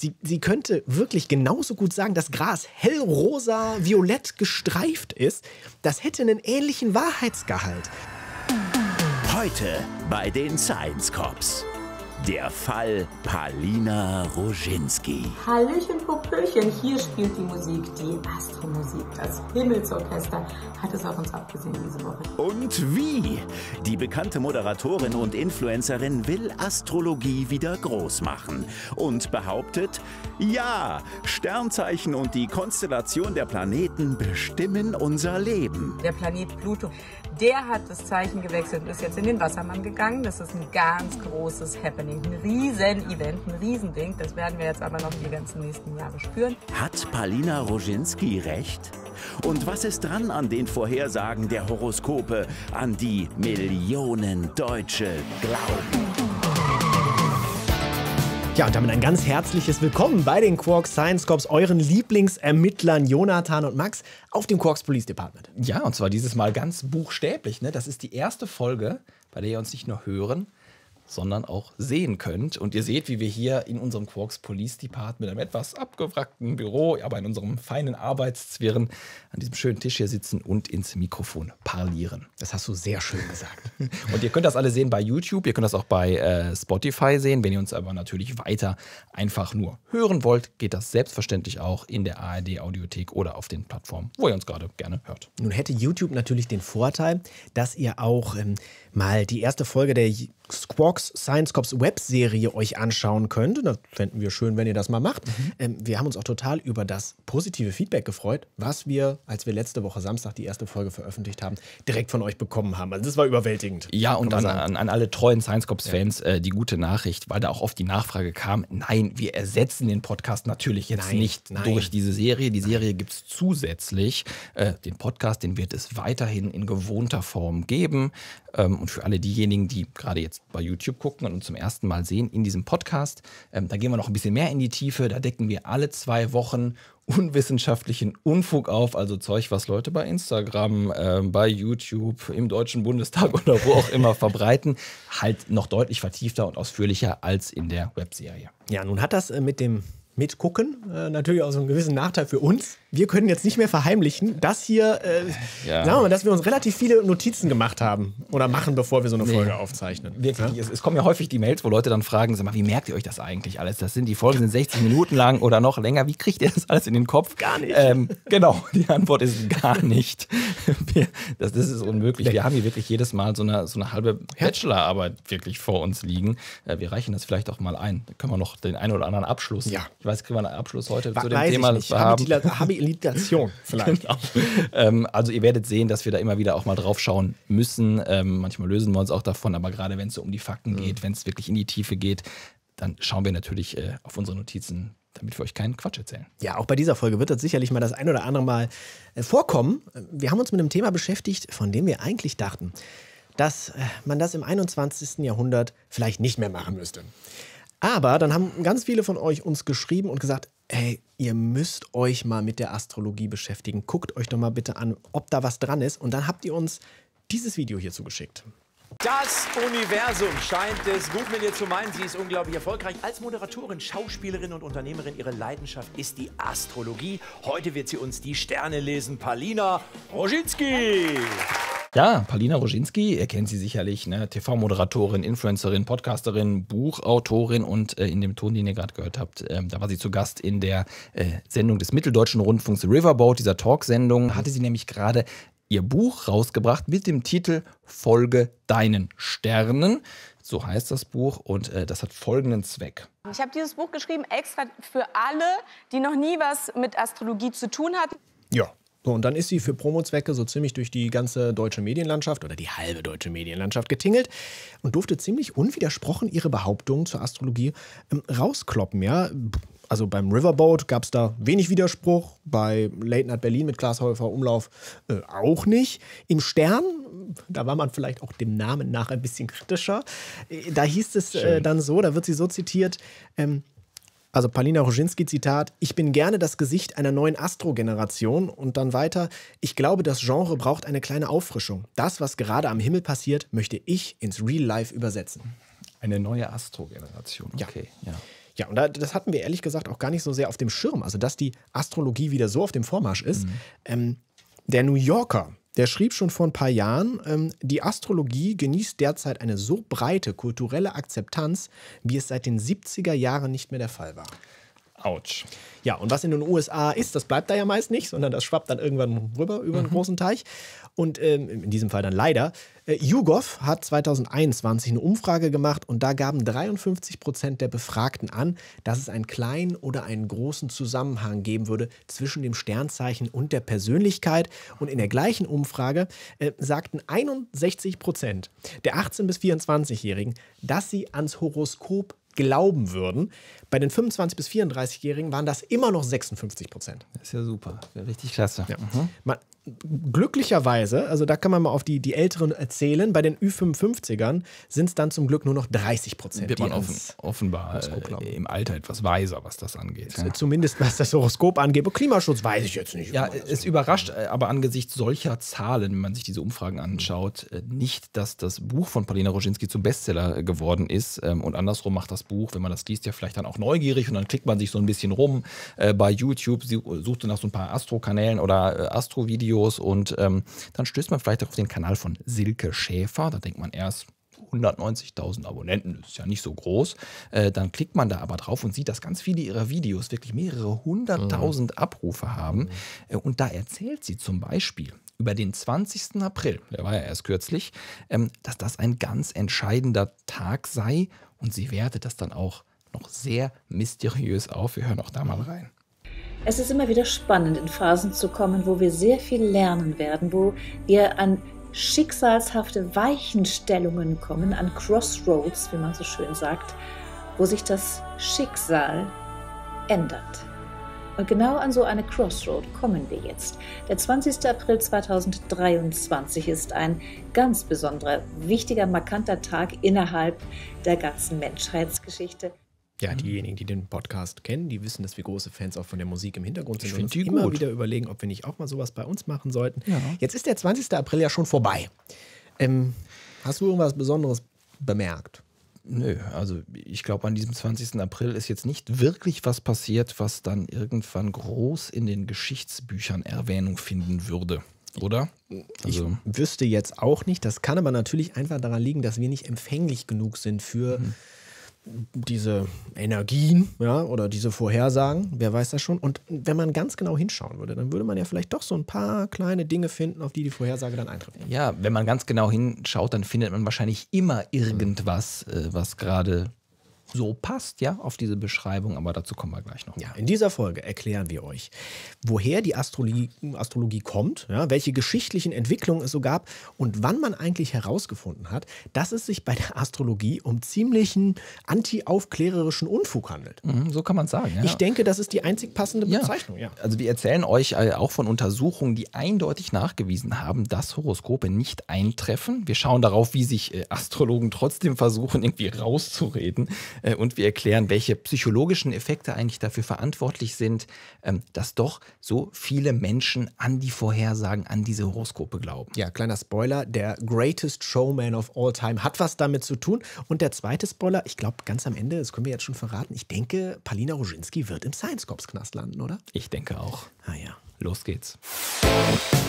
Sie, sie könnte wirklich genauso gut sagen, dass Gras hellrosa, violett gestreift ist. Das hätte einen ähnlichen Wahrheitsgehalt. Heute bei den Science Cops. Der Fall Palina Roginski. Hallöchen, Popöchen, hier spielt die Musik, die Astromusik. Das Himmelsorchester hat es auf uns abgesehen diese Woche. Und wie? Die bekannte Moderatorin und Influencerin will Astrologie wieder groß machen und behauptet, ja, Sternzeichen und die Konstellation der Planeten bestimmen unser Leben. Der Planet Pluto der hat das Zeichen gewechselt und ist jetzt in den Wassermann gegangen. Das ist ein ganz großes Happening, ein Riesen-Event, ein Riesending. Das werden wir jetzt aber noch die ganzen nächsten Jahre spüren. Hat Palina Roginski recht? Und was ist dran an den Vorhersagen der Horoskope, an die Millionen Deutsche glauben? Ja, und damit ein ganz herzliches Willkommen bei den Quarks Science Corps, euren Lieblingsermittlern Jonathan und Max auf dem Quarks Police Department. Ja, und zwar dieses Mal ganz buchstäblich. Ne? Das ist die erste Folge, bei der ihr uns nicht nur hören, sondern auch sehen könnt. Und ihr seht, wie wir hier in unserem Quarks Police Department, einem etwas abgewrackten Büro, aber in unserem feinen Arbeitszwirren, an diesem schönen Tisch hier sitzen und ins Mikrofon parlieren. Das hast du sehr schön gesagt. und ihr könnt das alle sehen bei YouTube, ihr könnt das auch bei äh, Spotify sehen. Wenn ihr uns aber natürlich weiter einfach nur hören wollt, geht das selbstverständlich auch in der ARD Audiothek oder auf den Plattformen, wo ihr uns gerade gerne hört. Nun hätte YouTube natürlich den Vorteil, dass ihr auch... Ähm, mal die erste Folge der Squawks Science Cops Webserie euch anschauen könnt. das fänden wir schön, wenn ihr das mal macht. Mhm. Ähm, wir haben uns auch total über das positive Feedback gefreut, was wir, als wir letzte Woche Samstag die erste Folge veröffentlicht haben, direkt von euch bekommen haben. Also das war überwältigend. Ja, und an, an, an, alle treuen Science Cops Fans ja. äh, die gute Nachricht, weil da auch oft die Nachfrage kam, nein, wir ersetzen den Podcast natürlich jetzt nein, nicht nein. durch diese Serie. Die Serie gibt es zusätzlich. Äh, den Podcast, den wird es weiterhin in gewohnter Form geben. Ähm, und für alle diejenigen, die gerade jetzt bei YouTube gucken und uns zum ersten Mal sehen in diesem Podcast, ähm, da gehen wir noch ein bisschen mehr in die Tiefe. Da decken wir alle zwei Wochen unwissenschaftlichen Unfug auf, also Zeug, was Leute bei Instagram, äh, bei YouTube, im Deutschen Bundestag oder wo auch immer verbreiten, halt noch deutlich vertiefter und ausführlicher als in der Webserie. Ja, nun hat das äh, mit dem Mitgucken äh, natürlich auch so einen gewissen Nachteil für uns wir können jetzt nicht mehr verheimlichen, dass hier, äh, ja. sagen wir mal, dass wir uns relativ viele Notizen gemacht haben oder machen, bevor wir so eine Folge aufzeichnen. Wirklich, ja? es, es, kommen ja häufig die Mails, wo Leute dann fragen, sag mal, wie merkt ihr euch das eigentlich alles? Das sind die Folgen sind 60 Minuten lang oder noch länger. Wie kriegt ihr das alles in den Kopf? Gar nicht. Ähm, genau, die Antwort ist gar nicht. Wir, das, das, ist unmöglich. Wir haben hier wirklich jedes Mal so eine, so eine halbe Bachelorarbeit wirklich vor uns liegen. Äh, wir reichen das vielleicht auch mal ein. Da können wir noch den einen oder anderen Abschluss. Ja. Ich weiß, kriegen wir einen Abschluss heute War, zu dem Thema ich nicht. haben. Habe, die, Rehabilitation vielleicht. Genau. ähm, also ihr werdet sehen, dass wir da immer wieder auch mal drauf schauen müssen. Ähm, manchmal lösen wir uns auch davon, aber gerade wenn es so um die Fakten mhm. geht, wenn es wirklich in die Tiefe geht, dann schauen wir natürlich äh, auf unsere Notizen damit wir euch keinen Quatsch erzählen. Ja, auch bei dieser Folge wird das sicherlich mal das ein oder andere Mal äh, vorkommen. Wir haben uns mit einem Thema beschäftigt, von dem wir eigentlich dachten, dass äh, man das im 21. Jahrhundert vielleicht nicht mehr machen müsste. Aber dann haben ganz viele von euch uns geschrieben und gesagt, ey, ihr müsst euch mal mit der Astrologie beschäftigen. Guckt euch doch mal bitte an, ob da was dran ist. Und dann habt ihr uns dieses Video hier zugeschickt. Das Universum scheint es gut mit ihr zu meinen. Sie ist unglaublich erfolgreich. Als Moderatorin, Schauspielerin und Unternehmerin, ihre Leidenschaft ist die Astrologie. Heute wird sie uns die Sterne lesen. Palina Roginski. Ja, Paulina Roginski, ihr kennt sie sicherlich, ne? TV-Moderatorin, Influencerin, Podcasterin, Buchautorin und äh, in dem Ton, den ihr gerade gehört habt, ähm, da war sie zu Gast in der äh, Sendung des Mitteldeutschen Rundfunks Riverboat, dieser Talksendung, hatte sie nämlich gerade ihr Buch rausgebracht mit dem Titel Folge deinen Sternen. So heißt das Buch und äh, das hat folgenden Zweck. Ich habe dieses Buch geschrieben extra für alle, die noch nie was mit Astrologie zu tun hatten. Ja, so, und dann ist sie für Promozwecke so ziemlich durch die ganze deutsche Medienlandschaft oder die halbe deutsche Medienlandschaft getingelt und durfte ziemlich unwidersprochen ihre Behauptungen zur Astrologie ähm, rauskloppen. Ja, also beim Riverboat gab es da wenig Widerspruch, bei Late Night Berlin mit Klaas Häufer Umlauf äh, auch nicht. Im Stern, da war man vielleicht auch dem Namen nach ein bisschen kritischer, äh, da hieß es äh, dann so, da wird sie so zitiert, ähm, also Palina Roginski Zitat, ich bin gerne das Gesicht einer neuen Astro-Generation und dann weiter, ich glaube, das Genre braucht eine kleine Auffrischung. Das, was gerade am Himmel passiert, möchte ich ins Real Life übersetzen. Eine neue Astro-Generation, okay. Ja. ja. Ja, und das hatten wir ehrlich gesagt auch gar nicht so sehr auf dem Schirm. Also, dass die Astrologie wieder so auf dem Vormarsch ist. Mhm. Ähm, der New Yorker der schrieb schon vor ein paar Jahren, ähm, die Astrologie genießt derzeit eine so breite kulturelle Akzeptanz, wie es seit den 70er Jahren nicht mehr der Fall war. Autsch. Ja, und was in den USA ist, das bleibt da ja meist nicht, sondern das schwappt dann irgendwann rüber über einen mhm. großen Teich. Und ähm, in diesem Fall dann leider. Äh, YouGov hat 2021 eine Umfrage gemacht und da gaben 53 Prozent der Befragten an, dass es einen kleinen oder einen großen Zusammenhang geben würde zwischen dem Sternzeichen und der Persönlichkeit. Und in der gleichen Umfrage äh, sagten 61 Prozent der 18- bis 24-Jährigen, dass sie ans Horoskop glauben würden. Bei den 25- bis 34-Jährigen waren das immer noch 56 Prozent. Das ist ja super, richtig klasse. Ja. Mhm. Man, glücklicherweise, also da kann man mal auf die, die Älteren erzählen, bei den Ü55ern sind es dann zum Glück nur noch 30 Prozent. Wird man offen, offenbar äh, im Alter etwas weiser, was das angeht. Ja. Zumindest was das Horoskop angeht. Klimaschutz weiß ich jetzt nicht. Ja, es überrascht kann. aber angesichts solcher Zahlen, wenn man sich diese Umfragen anschaut, äh, nicht, dass das Buch von Paulina Roginski zum Bestseller äh, geworden ist. Ähm, und andersrum macht das Buch, wenn man das liest, ja vielleicht dann auch neugierig und dann klickt man sich so ein bisschen rum bei YouTube, suchte nach so ein paar Astro-Kanälen oder Astro-Videos Videos und ähm, dann stößt man vielleicht auch auf den Kanal von Silke Schäfer. Da denkt man erst, 190.000 Abonnenten, das ist ja nicht so groß. Äh, dann klickt man da aber drauf und sieht, dass ganz viele ihrer Videos wirklich mehrere hunderttausend mhm. Abrufe haben. Mhm. Und da erzählt sie zum Beispiel über den 20. April, der war ja erst kürzlich, ähm, dass das ein ganz entscheidender Tag sei und sie wertet das dann auch noch sehr mysteriös auf. Wir hören auch da mal rein. Es ist immer wieder spannend, in Phasen zu kommen, wo wir sehr viel lernen werden, wo wir an schicksalshafte Weichenstellungen kommen, an Crossroads, wie man so schön sagt, wo sich das Schicksal ändert. Und genau an so eine Crossroad kommen wir jetzt. Der 20. April 2023 ist ein ganz besonderer, wichtiger, markanter Tag innerhalb der ganzen Menschheitsgeschichte. Ja, mhm. diejenigen, die den Podcast kennen, die wissen, dass wir große Fans auch von der Musik im Hintergrund sind ich und uns immer gut. wieder überlegen, ob wir nicht auch mal sowas bei uns machen sollten. Ja. Jetzt ist der 20. April ja schon vorbei. Ähm, hast du irgendwas Besonderes bemerkt? Nö, also ich glaube, an diesem 20. April ist jetzt nicht wirklich was passiert, was dann irgendwann groß in den Geschichtsbüchern Erwähnung finden würde. Oder? Also. Ich wüsste jetzt auch nicht. Das kann aber natürlich einfach daran liegen, dass wir nicht empfänglich genug sind für. Mhm diese Energien ja, oder diese Vorhersagen, wer weiß das schon. Und wenn man ganz genau hinschauen würde, dann würde man ja vielleicht doch so ein paar kleine Dinge finden, auf die die Vorhersage dann eintrifft. Ja, wenn man ganz genau hinschaut, dann findet man wahrscheinlich immer irgendwas, äh, was gerade so passt, ja, auf diese Beschreibung, aber dazu kommen wir gleich noch. Ja, in dieser Folge erklären wir euch, woher die Astrologie, Astrologie kommt, ja, welche geschichtlichen Entwicklungen es so gab und wann man eigentlich herausgefunden hat, dass es sich bei der Astrologie um ziemlichen antiaufklärerischen Unfug handelt. Mhm, so kann man sagen. Ja. Ich denke, das ist die einzig passende Bezeichnung. Ja. ja. Also wir erzählen euch äh, auch von Untersuchungen, die eindeutig nachgewiesen haben, dass Horoskope nicht eintreffen. Wir schauen darauf, wie sich äh, Astrologen trotzdem versuchen, irgendwie rauszureden äh, und wir erklären, welche psychologischen Effekte eigentlich dafür verantwortlich sind, ähm, dass doch so viele Menschen an die Vorhersagen, an diese Horoskope glauben. Ja, kleiner Spoiler, der Greatest Showman of All Time hat was damit zu tun. Und der zweite Spoiler, ich glaube ganz am Ende, das können wir jetzt schon verraten, ich denke, Palina Roginski wird im Science Cops Knast landen, oder? Ich denke auch. Ah ja. Los geht's. Musik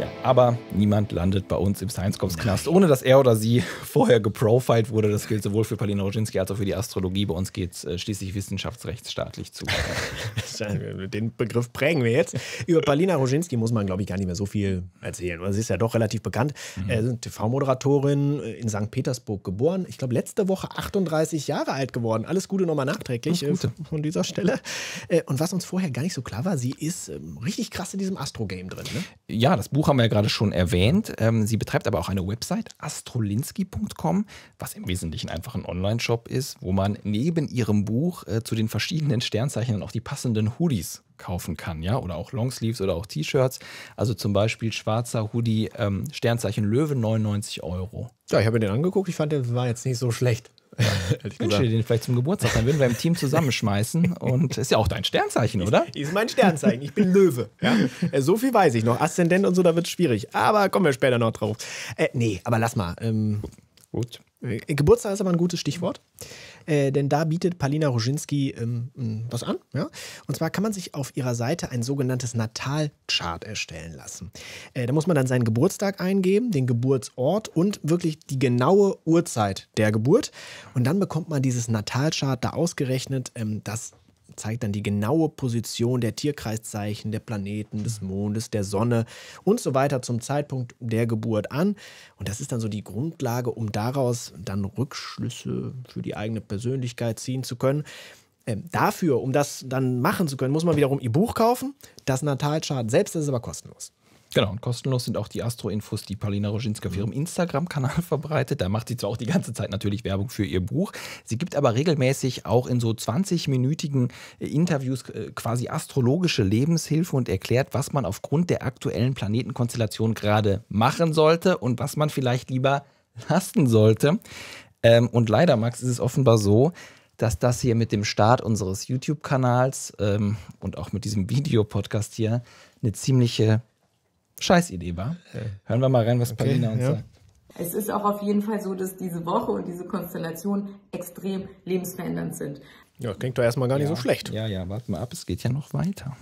ja, aber niemand landet bei uns im Science-Cops-Knast, ohne dass er oder sie vorher geprofiled wurde. Das gilt sowohl für Palina Roginski als auch für die Astrologie. Bei uns geht es äh, schließlich wissenschaftsrechtsstaatlich zu. Den Begriff prägen wir jetzt. Über Palina Roginski muss man, glaube ich, gar nicht mehr so viel erzählen. Also sie ist ja doch relativ bekannt. Mhm. Äh, TV-Moderatorin äh, in St. Petersburg geboren. Ich glaube, letzte Woche 38 Jahre alt geworden. Alles Gute nochmal nachträglich äh, von dieser Stelle. und was uns vorher gar nicht so klar war, sie ist ähm, richtig krass in diesem Astro-Game drin. Ne? Ja, das Buch Buch haben wir ja gerade schon erwähnt. Ähm, sie betreibt aber auch eine Website, astrolinski.com, was im Wesentlichen einfach ein Online-Shop ist, wo man neben ihrem Buch äh, zu den verschiedenen Sternzeichen auch die passenden Hoodies kaufen kann, ja, oder auch Longsleeves oder auch T-Shirts. Also zum Beispiel schwarzer Hoodie, ähm, Sternzeichen Löwe, 99 Euro. Ja, ich habe mir den angeguckt, ich fand, der war jetzt nicht so schlecht. ich wünsche dir den vielleicht zum Geburtstag. Dann würden wir im Team zusammenschmeißen. Und ist ja auch dein Sternzeichen, oder? Ist, ist mein Sternzeichen. Ich bin Löwe. Ja? Äh, so viel weiß ich noch. Aszendent und so, da wird es schwierig. Aber kommen wir später noch drauf. Äh, nee, aber lass mal. Ähm, Gut. Geburtstag ist aber ein gutes Stichwort. Äh, denn da bietet Palina Roginski ähm, was an. Ja? Und zwar kann man sich auf ihrer Seite ein sogenanntes Natalchart erstellen lassen. Äh, da muss man dann seinen Geburtstag eingeben, den Geburtsort und wirklich die genaue Uhrzeit der Geburt. Und dann bekommt man dieses Natalchart da ausgerechnet, ähm, dass zeigt dann die genaue Position der Tierkreiszeichen, der Planeten, des mhm. Mondes, der Sonne und so weiter zum Zeitpunkt der Geburt an. Und das ist dann so die Grundlage, um daraus dann Rückschlüsse für die eigene Persönlichkeit ziehen zu können. Ähm, dafür, um das dann machen zu können, muss man wiederum ihr Buch kaufen. Das Natalchart selbst ist aber kostenlos. Genau, und kostenlos sind auch die Astro-Infos, die Paulina Roginska auf ihrem mhm. Instagram-Kanal verbreitet. Da macht sie zwar auch die ganze Zeit natürlich Werbung für ihr Buch. Sie gibt aber regelmäßig auch in so 20-minütigen äh, Interviews äh, quasi astrologische Lebenshilfe und erklärt, was man aufgrund der aktuellen Planetenkonstellation gerade machen sollte und was man vielleicht lieber lassen sollte. Ähm, und leider, Max, ist es offenbar so, dass das hier mit dem Start unseres YouTube-Kanals ähm, und auch mit diesem Videopodcast hier eine ziemliche Scheiß Idee war. Hören wir mal rein, was okay, Paulina uns ja. sagt. Es ist auch auf jeden Fall so, dass diese Woche und diese Konstellation extrem lebensverändernd sind. Ja, klingt doch erstmal gar nicht so schlecht. Ja, ja, warte mal ab, es geht ja noch weiter.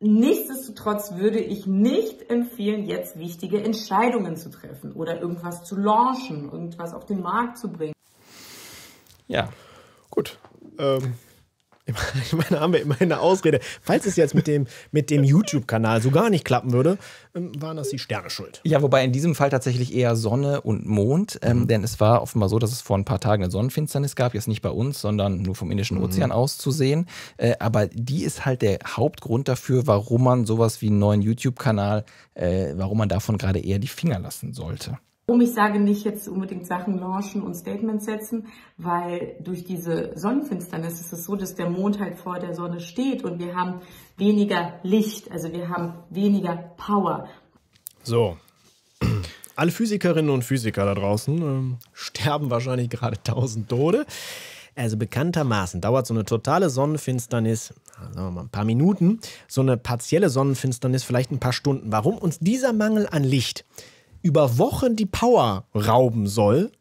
Nichtsdestotrotz würde ich nicht empfehlen, jetzt wichtige Entscheidungen zu treffen oder irgendwas zu launchen, irgendwas auf den Markt zu bringen. Ja. Gut. Ähm, Ich Meine, haben wir immerhin eine Ausrede. Falls es jetzt mit dem, mit dem YouTube-Kanal so gar nicht klappen würde, ähm, waren das die Sterne schuld. Ja, wobei in diesem Fall tatsächlich eher Sonne und Mond, ähm, mhm. denn es war offenbar so, dass es vor ein paar Tagen eine Sonnenfinsternis gab, jetzt nicht bei uns, sondern nur vom Indischen mhm. Ozean mhm. aus zu sehen. Äh, aber die ist halt der Hauptgrund dafür, warum man sowas wie einen neuen YouTube-Kanal, äh, warum man davon gerade eher die Finger lassen sollte. Um, ich sage nicht jetzt unbedingt Sachen launchen und Statements setzen, weil durch diese Sonnenfinsternis ist es so, dass der Mond halt vor der Sonne steht und wir haben weniger Licht, also wir haben weniger Power. So. Alle Physikerinnen und Physiker da draußen ähm, sterben wahrscheinlich gerade tausend Tode. Also bekanntermaßen dauert so eine totale Sonnenfinsternis, sagen wir mal ein paar Minuten, so eine partielle Sonnenfinsternis vielleicht ein paar Stunden. Warum uns dieser Mangel an Licht über Wochen die Power rauben soll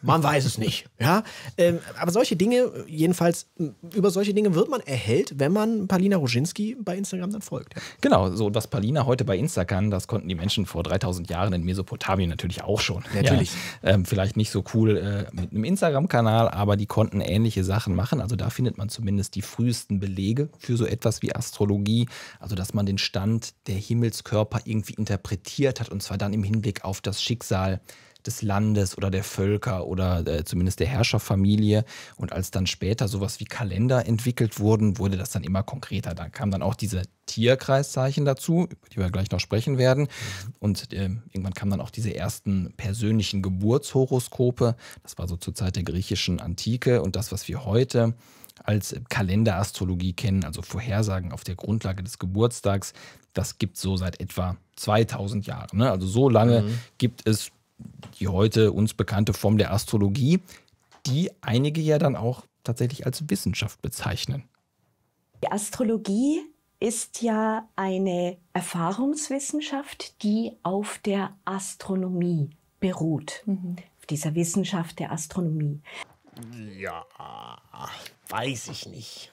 man weiß es nicht. Ja? Ähm, aber solche Dinge, jedenfalls, über solche Dinge wird man erhellt, wenn man Palina Roginski bei Instagram dann folgt. Genau, so was Palina heute bei Insta kann, das konnten die Menschen vor 3000 Jahren in Mesopotamien natürlich auch schon. Natürlich. Ja. Ähm, vielleicht nicht so cool äh, mit einem Instagram-Kanal, aber die konnten ähnliche Sachen machen. Also da findet man zumindest die frühesten Belege für so etwas wie Astrologie. Also dass man den Stand der Himmelskörper irgendwie interpretiert hat und zwar dann im Hinblick auf das Schicksal des Landes oder der Völker oder äh, zumindest der Herrscherfamilie. Und als dann später sowas wie Kalender entwickelt wurden, wurde das dann immer konkreter. Da kamen dann auch diese Tierkreiszeichen dazu, über die wir gleich noch sprechen werden. Und äh, irgendwann kamen dann auch diese ersten persönlichen Geburtshoroskope. Das war so zur Zeit der griechischen Antike und das, was wir heute als Kalenderastrologie kennen, also Vorhersagen auf der Grundlage des Geburtstags, das gibt es so seit etwa 2000 Jahren. Ne? Also so lange mhm. gibt es die heute uns bekannte Form der Astrologie, die einige ja dann auch tatsächlich als Wissenschaft bezeichnen. Die Astrologie ist ja eine Erfahrungswissenschaft, die auf der Astronomie beruht, mhm. auf dieser Wissenschaft der Astronomie. Ja, weiß ich nicht.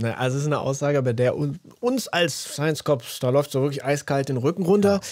Na, also es ist eine Aussage, bei der uns als Science Cops, da läuft so wirklich eiskalt den Rücken runter. Ja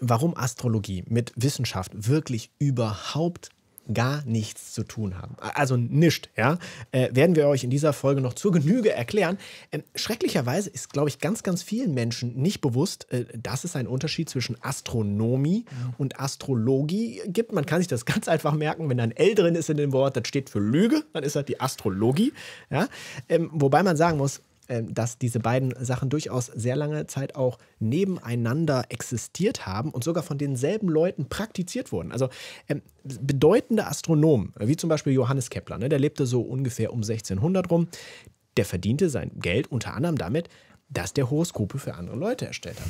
warum Astrologie mit Wissenschaft wirklich überhaupt gar nichts zu tun haben. Also nicht, ja. Äh, werden wir euch in dieser Folge noch zur Genüge erklären. Ähm, schrecklicherweise ist, glaube ich, ganz, ganz vielen Menschen nicht bewusst, äh, dass es einen Unterschied zwischen Astronomie und Astrologie gibt. Man kann sich das ganz einfach merken, wenn ein L drin ist in dem Wort, das steht für Lüge, dann ist das die Astrologie. Ja? Ähm, wobei man sagen muss, ähm, dass diese beiden Sachen durchaus sehr lange Zeit auch nebeneinander existiert haben und sogar von denselben Leuten praktiziert wurden. Also ähm, bedeutende Astronomen, wie zum Beispiel Johannes Kepler, ne, der lebte so ungefähr um 1600 rum, der verdiente sein Geld unter anderem damit, dass der Horoskope für andere Leute erstellt hat.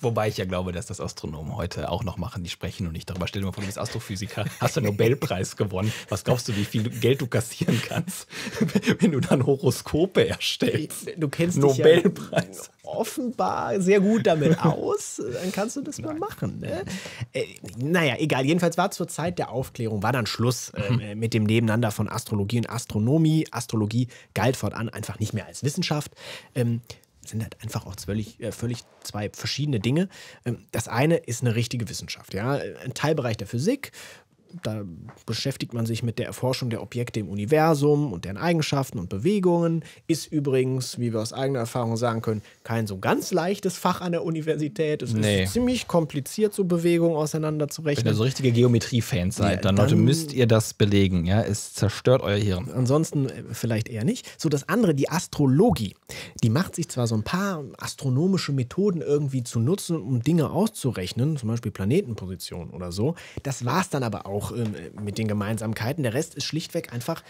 Wobei ich ja glaube, dass das Astronomen heute auch noch machen. Die sprechen und nicht darüber. Stell dir mal vor, du bist Astrophysiker, hast den Nobelpreis gewonnen. Was glaubst du, wie viel Geld du kassieren kannst, wenn du dann Horoskope erstellst? Äh, du kennst Nobelpreis. dich ja offenbar sehr gut damit aus. Dann kannst du das Nein. mal machen. Ne? Äh, naja, egal. Jedenfalls war zur Zeit der Aufklärung, war dann Schluss äh, mhm. mit dem Nebeneinander von Astrologie und Astronomie. Astrologie galt fortan einfach nicht mehr als Wissenschaft. Ähm, sind halt einfach auch völlig, äh, völlig zwei verschiedene Dinge. Ähm, das eine ist eine richtige Wissenschaft, ja. Ein Teilbereich der Physik, da beschäftigt man sich mit der Erforschung der Objekte im Universum und deren Eigenschaften und Bewegungen. Ist übrigens, wie wir aus eigener Erfahrung sagen können, kein so ganz leichtes Fach an der Universität. Es nee. ist ziemlich kompliziert, so Bewegungen auseinanderzurechnen. Wenn ihr so richtige Geometrie-Fans seid, ja, dann, Leute, müsst ihr das belegen. Ja? Es zerstört euer Hirn. Ansonsten äh, vielleicht eher nicht. So das andere, die Astrologie. Die macht sich zwar so ein paar astronomische Methoden irgendwie zu nutzen, um Dinge auszurechnen, zum Beispiel Planetenpositionen oder so. Das war es dann aber auch auch ähm, mit den Gemeinsamkeiten. Der Rest ist schlichtweg einfach,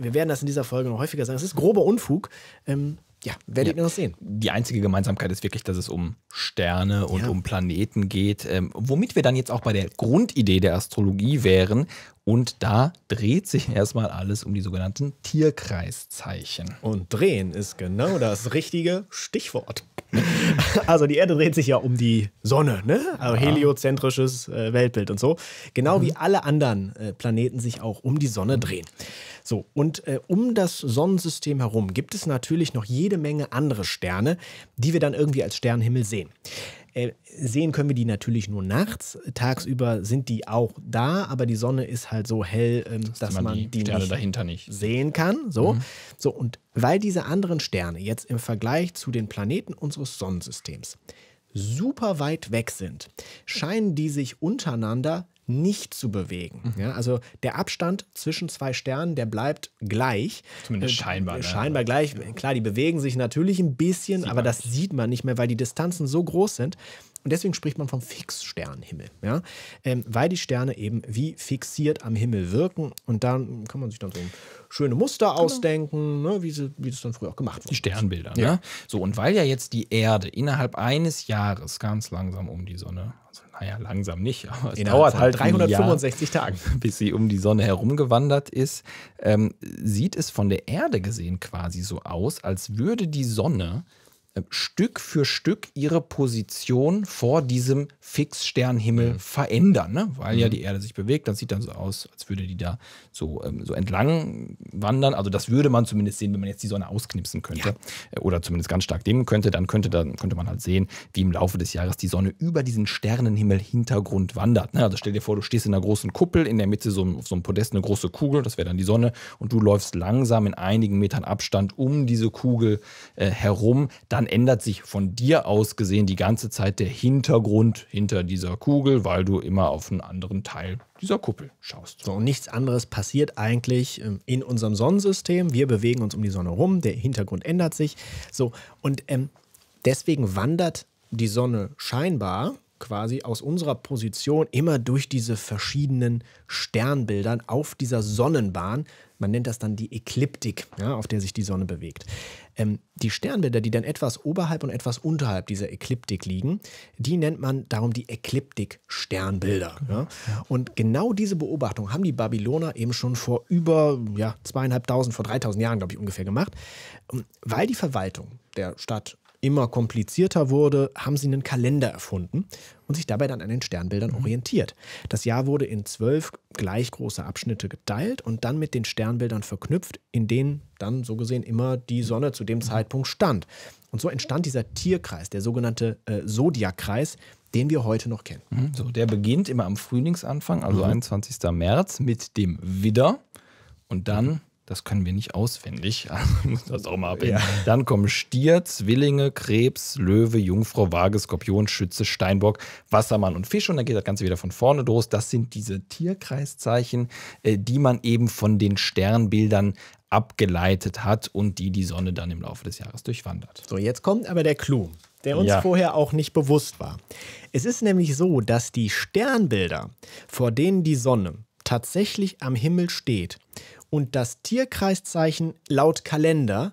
wir werden das in dieser Folge noch häufiger sagen, es ist grober Unfug. Ähm, ja, werdet ja. ihr noch sehen. Die einzige Gemeinsamkeit ist wirklich, dass es um Sterne und ja. um Planeten geht, ähm, womit wir dann jetzt auch bei der Grundidee der Astrologie wären. Und da dreht sich erstmal alles um die sogenannten Tierkreiszeichen. Und drehen ist genau das richtige Stichwort. also die Erde dreht sich ja um die Sonne, ne? Also heliozentrisches äh, Weltbild und so. Genau mhm. wie alle anderen äh, Planeten sich auch um die Sonne drehen. So, und äh, um das Sonnensystem herum gibt es natürlich noch jede Menge andere Sterne, die wir dann irgendwie als Sternenhimmel sehen. Äh, sehen können wir die natürlich nur nachts. Tagsüber sind die auch da, aber die Sonne ist halt so hell, ähm, dass, dass, man, man die, die Sterne dahinter nicht sehen kann. So. Mhm. so, und weil diese anderen Sterne jetzt im Vergleich zu den Planeten unseres Sonnensystems super weit weg sind, scheinen die sich untereinander nicht zu bewegen. Mhm. Ja, also der Abstand zwischen zwei Sternen, der bleibt gleich. Zumindest äh, scheinbar. Ne? Scheinbar ja. gleich. Klar, die bewegen sich natürlich ein bisschen, sieht aber das nicht. sieht man nicht mehr, weil die Distanzen so groß sind. Und deswegen spricht man vom Fixsternhimmel, ja? Ähm, weil die Sterne eben wie fixiert am Himmel wirken. Und dann kann man sich dann so schöne Muster genau. ausdenken, ne? wie, sie, wie, das dann früher auch gemacht wurde. Die Sternbilder. Ja. Ne? So, und weil ja jetzt die Erde innerhalb eines Jahres ganz langsam um die Sonne, also naja, langsam nicht, aber es Innerhalb dauert halt 365 Jahr, Tagen, bis sie um die Sonne herumgewandert ist, ähm, sieht es von der Erde gesehen quasi so aus, als würde die Sonne äh, Stück für Stück ihre Position vor diesem Fixsternhimmel mhm. verändern, ne? weil ja mhm. die Erde sich bewegt. Das sieht dann so aus, als würde die da so, ähm, so entlang wandern. Also das würde man zumindest sehen, wenn man jetzt die Sonne ausknipsen könnte ja. oder zumindest ganz stark dehnen könnte. Dann könnte, dann könnte man halt sehen, wie im Laufe des Jahres die Sonne über diesen Sternenhimmel Hintergrund wandert. Ne? Also stell dir vor, du stehst in einer großen Kuppel, in der Mitte so, auf so einem Podest eine große Kugel, das wäre dann die Sonne, und du läufst langsam in einigen Metern Abstand um diese Kugel äh, herum. Dann dann ändert sich von dir aus gesehen die ganze Zeit der Hintergrund hinter dieser Kugel, weil du immer auf einen anderen Teil dieser Kuppel schaust. So, und nichts anderes passiert eigentlich ähm, in unserem Sonnensystem. Wir bewegen uns um die Sonne rum, der Hintergrund ändert sich. So, und ähm, deswegen wandert die Sonne scheinbar quasi aus unserer Position immer durch diese verschiedenen Sternbildern auf dieser Sonnenbahn. Man nennt das dann die Ekliptik, ja, auf der sich die Sonne bewegt. Ähm, die Sternbilder, die dann etwas oberhalb und etwas unterhalb dieser Ekliptik liegen, die nennt man darum die Ekliptik-Sternbilder. Mhm. Ja. Und genau diese Beobachtung haben die Babyloner eben schon vor über ja, zweieinhalbtausend, vor 3000 Jahren, glaube ich, ungefähr gemacht, ähm, weil die Verwaltung der Stadt immer komplizierter wurde, haben sie einen Kalender erfunden und sich dabei dann an den Sternbildern mhm. orientiert. Das Jahr wurde in zwölf gleich große Abschnitte geteilt und dann mit den Sternbildern verknüpft, in denen dann so gesehen immer die Sonne zu dem mhm. Zeitpunkt stand. Und so entstand dieser Tierkreis, der sogenannte äh, Zodiakkreis, den wir heute noch kennen. Mhm. So, der beginnt immer am Frühlingsanfang, also 21. Mhm. März, mit dem Widder und dann mhm das können wir nicht auswendig. Also, das auch mal Ja. Dann kommen Stier, Zwillinge, Krebs, Löwe, Jungfrau, Waage, Skorpion, Schütze, Steinbock, Wassermann und Fisch. Und dann geht das Ganze wieder von vorne los. Das sind diese Tierkreiszeichen, äh, die man eben von den Sternbildern abgeleitet hat und die die Sonne dann im Laufe des Jahres durchwandert. So, jetzt kommt aber der Clou, der uns ja. vorher auch nicht bewusst war. Es ist nämlich so, dass die Sternbilder, vor denen die Sonne tatsächlich am Himmel steht, und das Tierkreiszeichen laut Kalender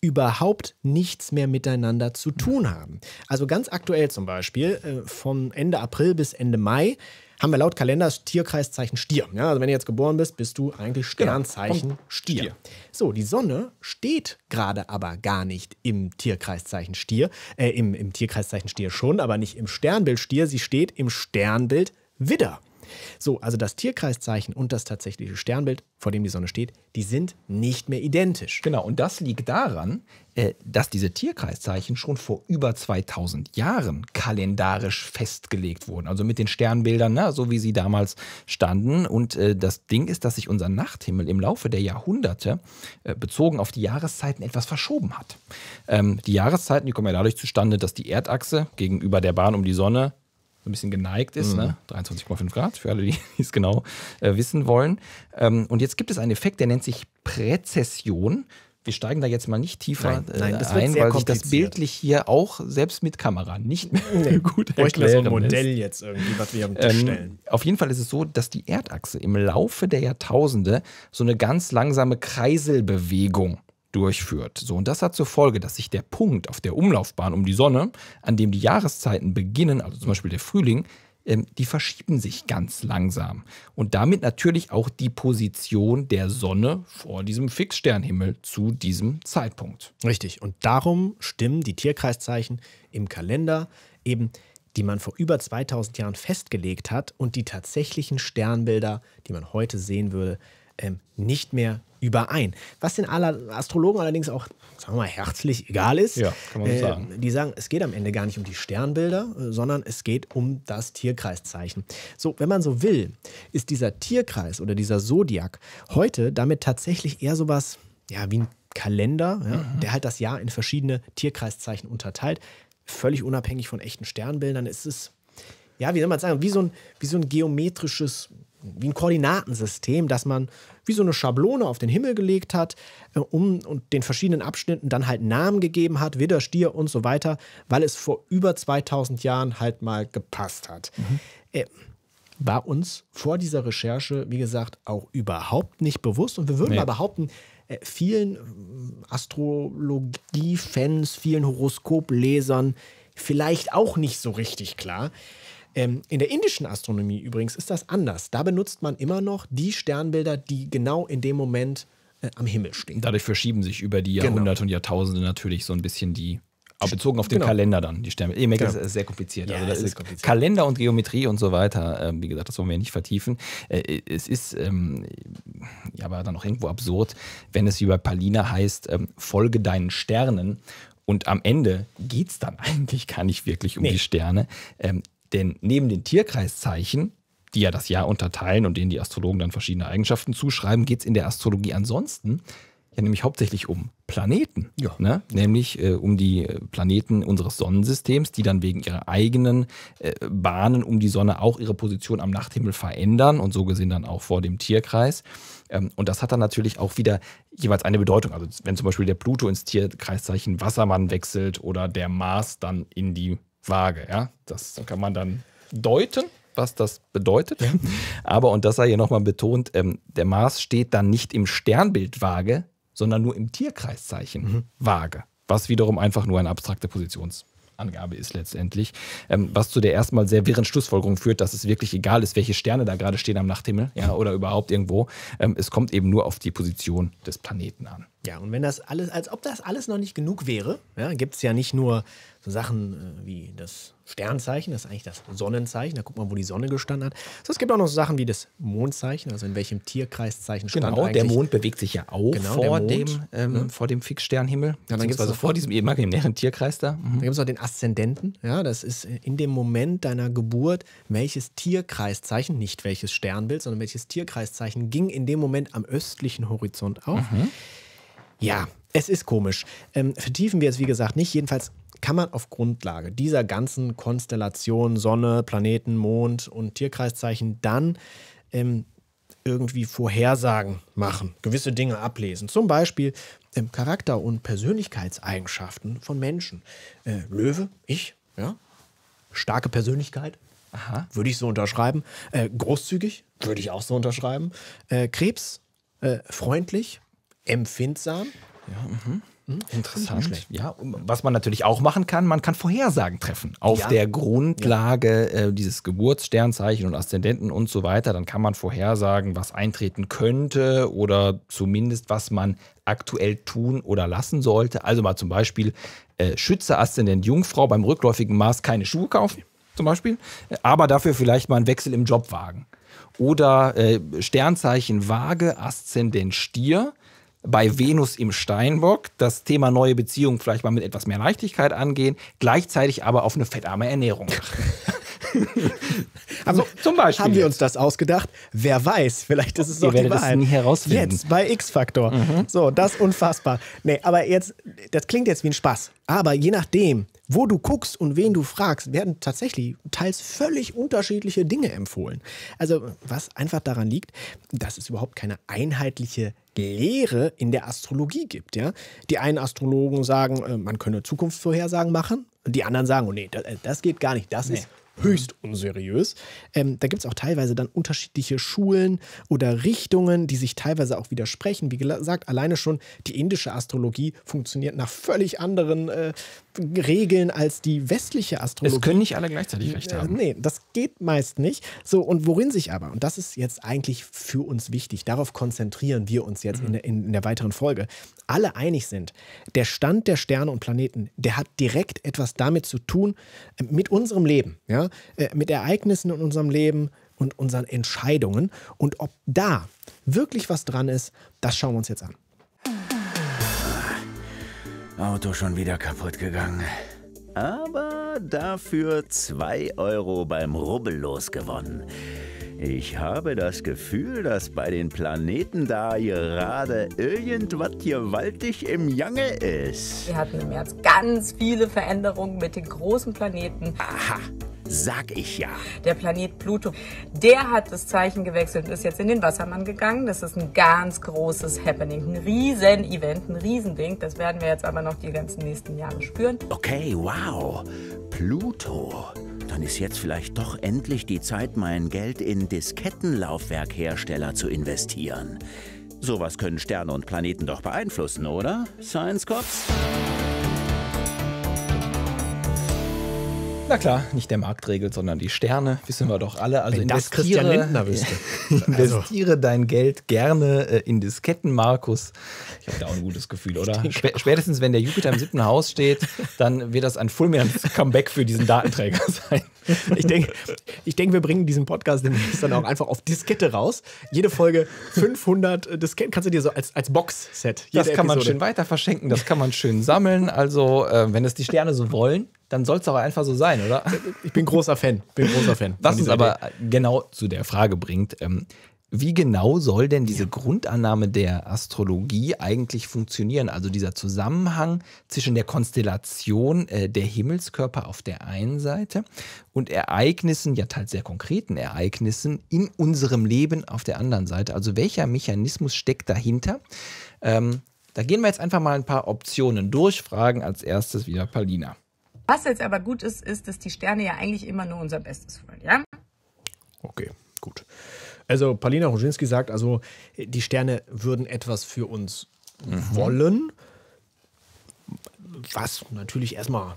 überhaupt nichts mehr miteinander zu tun haben. Also ganz aktuell zum Beispiel, äh, von Ende April bis Ende Mai haben wir laut Kalender das Tierkreiszeichen Stier. Ja, also wenn du jetzt geboren bist, bist du eigentlich genau, Sternzeichen genau. Stier. Stier. So, die Sonne steht gerade aber gar nicht im Tierkreiszeichen Stier, äh, im, im Tierkreiszeichen Stier schon, aber nicht im Sternbild Stier, sie steht im Sternbild Widder. So, also das Tierkreiszeichen und das tatsächliche Sternbild, vor dem die Sonne steht, die sind nicht mehr identisch. Genau, und das liegt daran, äh, dass diese Tierkreiszeichen schon vor über 2000 Jahren kalendarisch festgelegt wurden. Also mit den Sternbildern, na, ne, so wie sie damals standen. Und äh, das Ding ist, dass sich unser Nachthimmel im Laufe der Jahrhunderte äh, bezogen auf die Jahreszeiten etwas verschoben hat. Ähm, die Jahreszeiten, die kommen ja dadurch zustande, dass die Erdachse gegenüber der Bahn um die Sonne so ein bisschen geneigt ist. Mhm. Ne? 23,5 Grad, für alle, die es genau äh, wissen wollen. Ähm, und jetzt gibt es einen Effekt, der nennt sich Präzession. Wir steigen da jetzt mal nicht tiefer nein, nein, äh, ein, weil sich das bildlich hier auch selbst mit Kamera nicht mehr nee, gut erklären so ein Modell ist. jetzt irgendwie, was wir am Tisch ähm, stellen. Auf jeden Fall ist es so, dass die Erdachse im Laufe der Jahrtausende so eine ganz langsame Kreiselbewegung durchführt. So, und das hat zur Folge, dass sich der Punkt auf der Umlaufbahn um die Sonne, an dem die Jahreszeiten beginnen, also zum Beispiel der Frühling, ähm, die verschieben sich ganz langsam. Und damit natürlich auch die Position der Sonne vor diesem Fixsternhimmel zu diesem Zeitpunkt. Richtig. Und darum stimmen die Tierkreiszeichen im Kalender eben die man vor über 2000 Jahren festgelegt hat und die tatsächlichen Sternbilder, die man heute sehen würde, ähm, nicht mehr überein. Was den Astrologen allerdings auch, sagen wir mal, herzlich egal ist. Ja, kann man so äh, sagen. Die sagen, es geht am Ende gar nicht um die Sternbilder, äh, sondern es geht um das Tierkreiszeichen. So, wenn man so will, ist dieser Tierkreis oder dieser Zodiac heute damit tatsächlich eher sowas, ja, wie ein Kalender, ja, mhm. der halt das Jahr in verschiedene Tierkreiszeichen unterteilt. Völlig unabhängig von echten Sternbildern. Es ist, ja, wie soll man sagen, wie so ein, wie so ein geometrisches wie ein Koordinatensystem, das man wie so eine Schablone auf den Himmel gelegt hat äh, um, und den verschiedenen Abschnitten dann halt Namen gegeben hat, Widder, Stier und so weiter, weil es vor über 2000 Jahren halt mal gepasst hat. Mhm. Äh, war uns vor dieser Recherche, wie gesagt, auch überhaupt nicht bewusst. Und wir würden nee. mal behaupten, äh, vielen äh, Astrologie-Fans, vielen Horoskoplesern vielleicht auch nicht so richtig klar. Ähm, in der indischen Astronomie übrigens ist das anders. Da benutzt man immer noch die Sternbilder, die genau in dem Moment äh, am Himmel stehen. Dadurch verschieben sich über die genau. Jahrhunderte genau. und Jahrtausende natürlich so ein bisschen die. Aber bezogen auf den genau. Kalender dann, die Sterne. Ihr merkt, genau. das ist sehr kompliziert. Ja, also das ist kompliziert. Kalender und Geometrie und so weiter. Ähm, wie gesagt, das wollen wir nicht vertiefen. Äh, es ist ähm, ja, aber dann auch irgendwo absurd, wenn es wie bei Palina heißt, ähm, folge deinen Sternen und am Ende geht es dann eigentlich gar nicht wirklich um nee. die Sterne. Ähm, denn neben den Tierkreiszeichen, die ja das Jahr unterteilen und denen die Astrologen dann verschiedene Eigenschaften zuschreiben, geht es in der Astrologie ansonsten ja nämlich hauptsächlich um Planeten. Ja. Ne? Nämlich äh, um die äh, Planeten unseres Sonnensystems, die dann wegen ihrer eigenen äh, Bahnen um die Sonne auch ihre Position am Nachthimmel verändern und so gesehen dann auch vor dem Tierkreis. Ähm, und das hat dann natürlich auch wieder jeweils eine Bedeutung. Also wenn zum Beispiel der Pluto ins Tierkreiszeichen Wassermann wechselt oder der Mars dann in die vage. Ja? Das kann man dann deuten, was das bedeutet. Ja. Aber, und das sei hier nochmal betont, ähm, der Mars steht dann nicht im Sternbild vage, sondern nur im Tierkreiszeichen mhm. vage. Was wiederum einfach nur eine abstrakte Positionsangabe ist letztendlich, ähm, was zu der erstmal sehr wirren Schlussfolgerung führt, dass es wirklich egal ist, welche Sterne da gerade stehen am Nachthimmel ja, oder überhaupt irgendwo. Ähm, es kommt eben nur auf die Position des Planeten an. Ja, und wenn das alles, als ob das alles noch nicht genug wäre, ja, gibt es ja nicht nur so Sachen äh, wie das Sternzeichen, das ist eigentlich das Sonnenzeichen, da guckt man, wo die Sonne gestanden hat. So, es gibt auch noch so Sachen wie das Mondzeichen, also in welchem Tierkreiszeichen stand Genau, der Mond bewegt sich ja auch genau, vor, Mond, dem, ähm, ne? vor dem Fixsternhimmel, ja, dann gibt's also vor diesem imaginären Tierkreis da. Mhm. Dann gibt es noch den Aszendenten, ja, das ist in dem Moment deiner Geburt, welches Tierkreiszeichen, nicht welches Sternbild, sondern welches Tierkreiszeichen ging in dem Moment am östlichen Horizont auf. Mhm. Ja, es ist komisch. Ähm, vertiefen wir es, wie gesagt, nicht. Jedenfalls kann man auf Grundlage dieser ganzen Konstellation Sonne, Planeten, Mond und Tierkreiszeichen dann ähm, irgendwie Vorhersagen machen, gewisse Dinge ablesen. Zum Beispiel ähm, Charakter- und Persönlichkeitseigenschaften von Menschen. Äh, Löwe, ich, ja, starke Persönlichkeit, Aha. würde ich so unterschreiben. Äh, großzügig, würde ich auch so unterschreiben. Äh, Krebs, äh, freundlich, empfindsam. Ja, mhm. Hm, interessant. Ja, was man natürlich auch machen kann, man kann Vorhersagen treffen. Auf ja. der Grundlage ja. äh, dieses Geburtssternzeichen und Aszendenten und so weiter. Dann kann man vorhersagen, was eintreten könnte oder zumindest, was man aktuell tun oder lassen sollte. Also mal zum Beispiel äh, Schütze, Aszendent, Jungfrau beim rückläufigen Maß keine Schuhe kaufen, zum Beispiel. Äh, aber dafür vielleicht mal einen Wechsel im Job wagen. Oder äh, Sternzeichen Waage, Aszendent Stier bei Venus im Steinbock das Thema neue Beziehungen vielleicht mal mit etwas mehr Leichtigkeit angehen, gleichzeitig aber auf eine fettarme Ernährung. also, zum Beispiel. Haben wir uns das ausgedacht? Wer weiß, vielleicht ist es doch die Wahrheit. nie herausfinden. Jetzt bei X-Faktor. Mhm. So, das ist unfassbar. Nee, aber jetzt, das klingt jetzt wie ein Spaß. Aber je nachdem, wo du guckst und wen du fragst, werden tatsächlich teils völlig unterschiedliche Dinge empfohlen. Also, was einfach daran liegt, dass es überhaupt keine einheitliche Lehre in der Astrologie gibt. Ja? Die einen Astrologen sagen, äh, man könne Zukunftsvorhersagen machen. die anderen sagen, oh nee, das, äh, das geht gar nicht. Das nee. ist höchst unseriös. Ähm, da gibt es auch teilweise dann unterschiedliche Schulen oder Richtungen, die sich teilweise auch widersprechen. Wie gesagt, alleine schon die indische Astrologie funktioniert nach völlig anderen äh, Regeln als die westliche Astrologie. Es können nicht alle gleichzeitig recht äh, haben. Nee, das geht meist nicht. So, und worin sich aber, und das ist jetzt eigentlich für uns wichtig, darauf konzentrieren wir uns jetzt mhm. in, der, in, in der weiteren Folge, alle einig sind, der Stand der Sterne und Planeten, der hat direkt etwas damit zu tun, äh, mit unserem Leben, ja, äh, mit Ereignissen in unserem Leben, und unseren Entscheidungen. Und ob da wirklich was dran ist, das schauen wir uns jetzt an. Auto schon wieder kaputt gegangen. Aber dafür 2 Euro beim Rubbellos gewonnen. Ich habe das Gefühl, dass bei den Planeten da gerade irgendwas gewaltig im Jange ist. Wir hatten im März ganz viele Veränderungen mit den großen Planeten. Aha, Sag ich ja. Der Planet Pluto, der hat das Zeichen gewechselt und ist jetzt in den Wassermann gegangen. Das ist ein ganz großes Happening, ein Riesen-Event, ein Riesending. Das werden wir jetzt aber noch die ganzen nächsten Jahre spüren. Okay, wow. Pluto. Dann ist jetzt vielleicht doch endlich die Zeit, mein Geld in Diskettenlaufwerkhersteller zu investieren. Sowas können Sterne und Planeten doch beeinflussen, oder? Science Cops? Na klar, nicht der Markt regelt, sondern die Sterne, wissen wir doch alle. Also Wenn das Christian Lindner wüsste. investiere also. dein Geld gerne äh, in Disketten, Markus. Ich habe da auch ein gutes Gefühl, oder? Spätestens wenn der Jupiter im siebten Haus steht, dann wird das ein fulminantes Comeback für diesen Datenträger sein. Ich denke, ich denk, wir bringen diesen Podcast nämlich dann auch einfach auf Diskette raus. Jede Folge 500 äh, Disketten kannst du dir so als, als Box-Set. Das kann Episode. man schön weiter verschenken, das kann man schön sammeln. Also, äh, wenn es die Sterne so wollen, dann soll es doch einfach so sein, oder? Ich bin großer Fan. Bin großer Fan. Was uns aber Idee. genau zu der Frage bringt, ähm, wie genau soll denn diese Grundannahme der Astrologie eigentlich funktionieren? Also dieser Zusammenhang zwischen der Konstellation äh, der Himmelskörper auf der einen Seite und Ereignissen, ja teils sehr konkreten Ereignissen in unserem Leben auf der anderen Seite. Also welcher Mechanismus steckt dahinter? Ähm, da gehen wir jetzt einfach mal ein paar Optionen durch. Fragen als erstes wieder Palina. Was jetzt aber gut ist, ist, dass die Sterne ja eigentlich immer nur unser Bestes wollen, ja? Okay, gut. Also Paulina Roginski sagt also, die Sterne würden etwas für uns mhm. wollen, was natürlich erstmal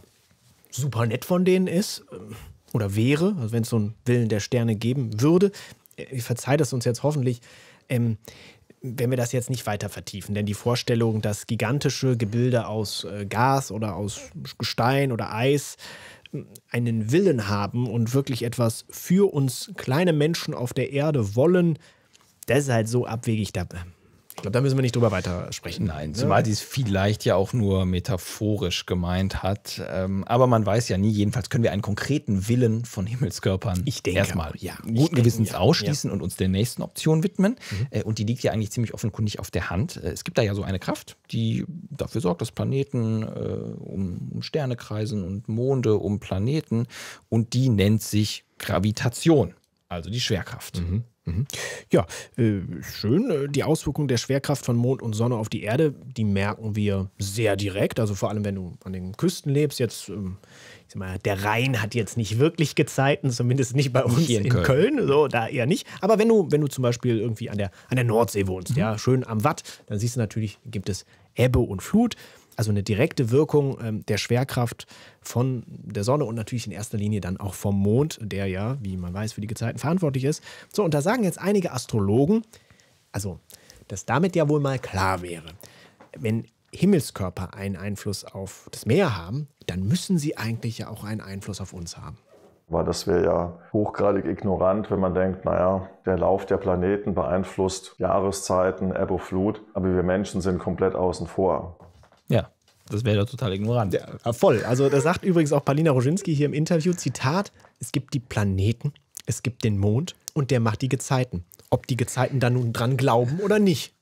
super nett von denen ist äh, oder wäre, also wenn es so einen Willen der Sterne geben würde. Äh, ich verzeihe das uns jetzt hoffentlich. Ähm, wenn wir das jetzt nicht weiter vertiefen. Denn die Vorstellung, dass gigantische Gebilde aus äh, Gas oder aus Gestein oder Eis hm, einen Willen haben und wirklich etwas für uns kleine Menschen auf der Erde wollen, das ist halt so abwegig. Da ich glaube, da müssen wir nicht drüber weitersprechen. Nein, ne? zumal ja. es vielleicht ja auch nur metaphorisch gemeint hat. Ähm, aber man weiß ja nie, jedenfalls können wir einen konkreten Willen von Himmelskörpern denke, erstmal ja, guten Gewissens ja. ausschließen ja. und uns der nächsten Option widmen. Mhm. Äh, und die liegt ja eigentlich ziemlich offenkundig auf der Hand. Äh, es gibt da ja so eine Kraft, die dafür sorgt, dass Planeten äh, um Sterne kreisen und Monde um Planeten. Und die nennt sich Gravitation, also die Schwerkraft. Mhm. Mhm. Ja, äh, schön. Äh, die Auswirkungen der Schwerkraft von Mond und Sonne auf die Erde, die merken wir sehr direkt. Also vor allem, wenn du an den Küsten lebst. Jetzt, ähm, ich sag mal, der Rhein hat jetzt nicht wirklich Gezeiten, zumindest nicht bei uns Hier in, in Köln. Köln. So, da eher nicht. Aber wenn du, wenn du zum Beispiel irgendwie an der, an der Nordsee wohnst, mhm. ja, schön am Watt, dann siehst du natürlich, gibt es Ebbe und Flut also eine direkte Wirkung ähm, der Schwerkraft von der Sonne und natürlich in erster Linie dann auch vom Mond, der ja, wie man weiß, für die Gezeiten verantwortlich ist. So, und da sagen jetzt einige Astrologen, also, dass damit ja wohl mal klar wäre, wenn Himmelskörper einen Einfluss auf das Meer haben, dann müssen sie eigentlich ja auch einen Einfluss auf uns haben. Weil das wäre ja hochgradig ignorant, wenn man denkt, naja, der Lauf der Planeten beeinflusst Jahreszeiten, Ebbe, Flut, aber wir Menschen sind komplett außen vor. Das wäre doch total ignorant. Ja, voll. Also, da sagt übrigens auch Paulina Roginski hier im Interview: Zitat, es gibt die Planeten, es gibt den Mond und der macht die Gezeiten. Ob die Gezeiten da nun dran glauben oder nicht.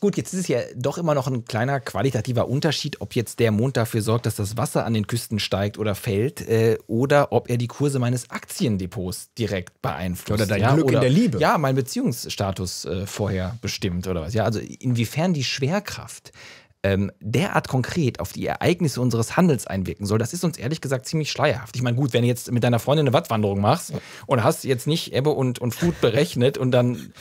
Gut, jetzt ist es ja doch immer noch ein kleiner qualitativer Unterschied, ob jetzt der Mond dafür sorgt, dass das Wasser an den Küsten steigt oder fällt, äh, oder ob er die Kurse meines Aktiendepots direkt beeinflusst. Oder dein ja, Glück oder, in der Liebe. Ja, mein Beziehungsstatus äh, vorher bestimmt oder was. Ja, also inwiefern die Schwerkraft ähm, derart konkret auf die Ereignisse unseres Handels einwirken soll, das ist uns ehrlich gesagt ziemlich schleierhaft. Ich meine, gut, wenn du jetzt mit deiner Freundin eine Wattwanderung machst und hast jetzt nicht Ebbe und, und Flut berechnet und dann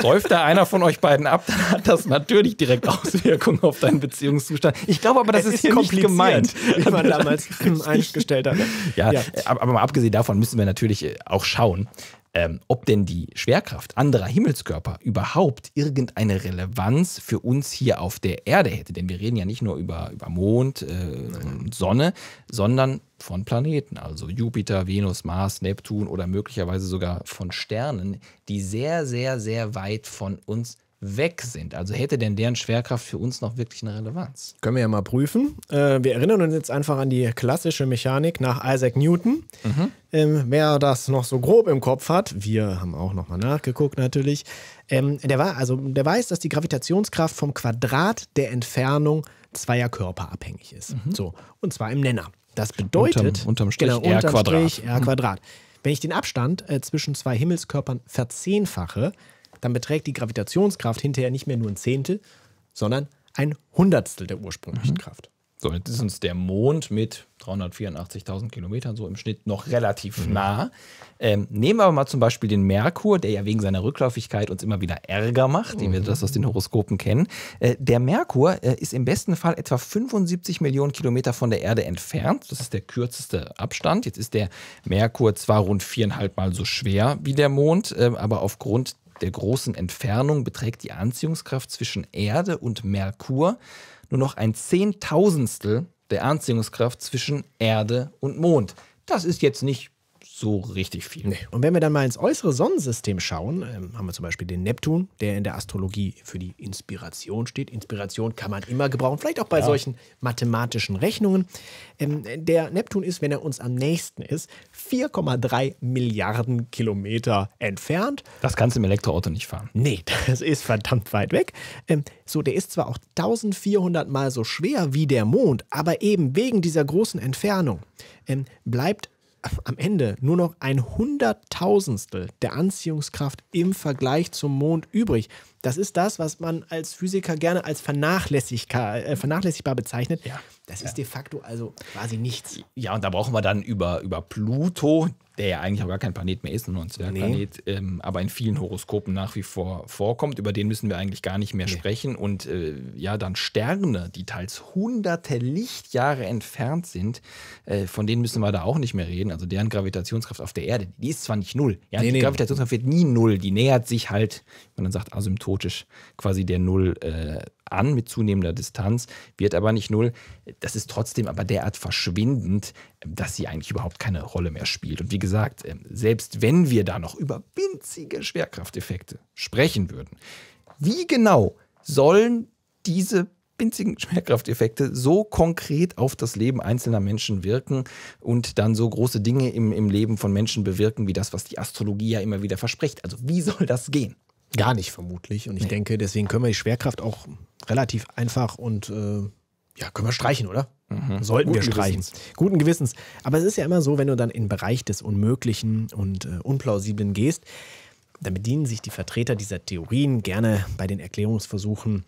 säuft da einer von euch beiden ab, dann hat das natürlich direkt Auswirkungen auf deinen Beziehungszustand. Ich glaube aber, das es ist, hier nicht gemeint. Wie man damals eingestellt hat. Ja, ja, aber mal abgesehen davon müssen wir natürlich äh, auch schauen, ähm, ob denn die Schwerkraft anderer Himmelskörper überhaupt irgendeine Relevanz für uns hier auf der Erde hätte. Denn wir reden ja nicht nur über, über Mond äh, und Sonne, sondern von Planeten, also Jupiter, Venus, Mars, Neptun oder möglicherweise sogar von Sternen, die sehr, sehr, sehr weit von uns weg sind. Also hätte denn deren Schwerkraft für uns noch wirklich eine Relevanz? Können wir ja mal prüfen. Äh, wir erinnern uns jetzt einfach an die klassische Mechanik nach Isaac Newton. Mhm. Ähm, wer das noch so grob im Kopf hat, wir haben auch nochmal nachgeguckt natürlich, ähm, der, war, also, der weiß, dass die Gravitationskraft vom Quadrat der Entfernung zweier Körper abhängig ist. Mhm. So, und zwar im Nenner. Das bedeutet unterm, unterm Strich, genau, R, Quadrat. Strich R Quadrat. Mhm. Wenn ich den Abstand äh, zwischen zwei Himmelskörpern verzehnfache, dann beträgt die Gravitationskraft hinterher nicht mehr nur ein Zehntel, sondern ein Hundertstel der ursprünglichen mhm. Kraft. So, jetzt ist uns der Mond mit 384.000 Kilometern so im Schnitt noch relativ mhm. nah. Ähm, nehmen wir aber mal zum Beispiel den Merkur, der ja wegen seiner Rückläufigkeit uns immer wieder Ärger macht, wie wir mhm. das aus den Horoskopen kennen. Äh, der Merkur äh, ist im besten Fall etwa 75 Millionen Kilometer von der Erde entfernt. Das ist der kürzeste Abstand. Jetzt ist der Merkur zwar rund viereinhalb Mal so schwer wie der Mond, äh, aber aufgrund der großen Entfernung beträgt die Anziehungskraft zwischen Erde und Merkur nur noch ein Zehntausendstel der Anziehungskraft zwischen Erde und Mond. Das ist jetzt nicht so richtig viel. Nee. Und wenn wir dann mal ins äußere Sonnensystem schauen, ähm, haben wir zum Beispiel den Neptun, der in der Astrologie für die Inspiration steht. Inspiration kann man immer gebrauchen, vielleicht auch bei ja. solchen mathematischen Rechnungen. Ähm, der Neptun ist, wenn er uns am nächsten ist, 4,3 Milliarden Kilometer entfernt. Das kannst du im Elektroauto nicht fahren. Nee, das ist verdammt weit weg. Ähm, so, der ist zwar auch 1400 Mal so schwer wie der Mond, aber eben wegen dieser großen Entfernung ähm, bleibt am Ende nur noch ein Hunderttausendstel der Anziehungskraft im Vergleich zum Mond übrig. Das ist das, was man als Physiker gerne als vernachlässigbar, äh, vernachlässigbar bezeichnet. Ja. Das ist de facto also quasi nichts. Ja, und da brauchen wir dann über, über Pluto, der ja eigentlich auch gar kein Planet mehr ist, nur ein Zwergplanet, nee. ähm, aber in vielen Horoskopen nach wie vor vorkommt. Über den müssen wir eigentlich gar nicht mehr nee. sprechen. Und äh, ja, dann Sterne, die teils hunderte Lichtjahre entfernt sind, äh, von denen müssen wir da auch nicht mehr reden. Also deren Gravitationskraft auf der Erde, die ist zwar nicht null. Ja, nee, die Gravitationskraft wird nie null. Die nähert sich halt, wenn man dann sagt, Asymptom asymptotisch quasi der Null äh, an mit zunehmender Distanz, wird aber nicht Null. Das ist trotzdem aber derart verschwindend, dass sie eigentlich überhaupt keine Rolle mehr spielt. Und wie gesagt, ähm, selbst wenn wir da noch über winzige Schwerkrafteffekte sprechen würden, wie genau sollen diese winzigen Schwerkrafteffekte so konkret auf das Leben einzelner Menschen wirken und dann so große Dinge im, im Leben von Menschen bewirken, wie das, was die Astrologie ja immer wieder verspricht. Also wie soll das gehen? Gar nicht vermutlich. Und ich nee. denke, deswegen können wir die Schwerkraft auch relativ einfach und äh, ja, können wir streichen, oder? Mhm. Sollten Guten wir streichen. Gewissens. Guten Gewissens. Aber es ist ja immer so, wenn du dann in den Bereich des Unmöglichen und äh, Unplausiblen gehst, dann bedienen sich die Vertreter dieser Theorien gerne bei den Erklärungsversuchen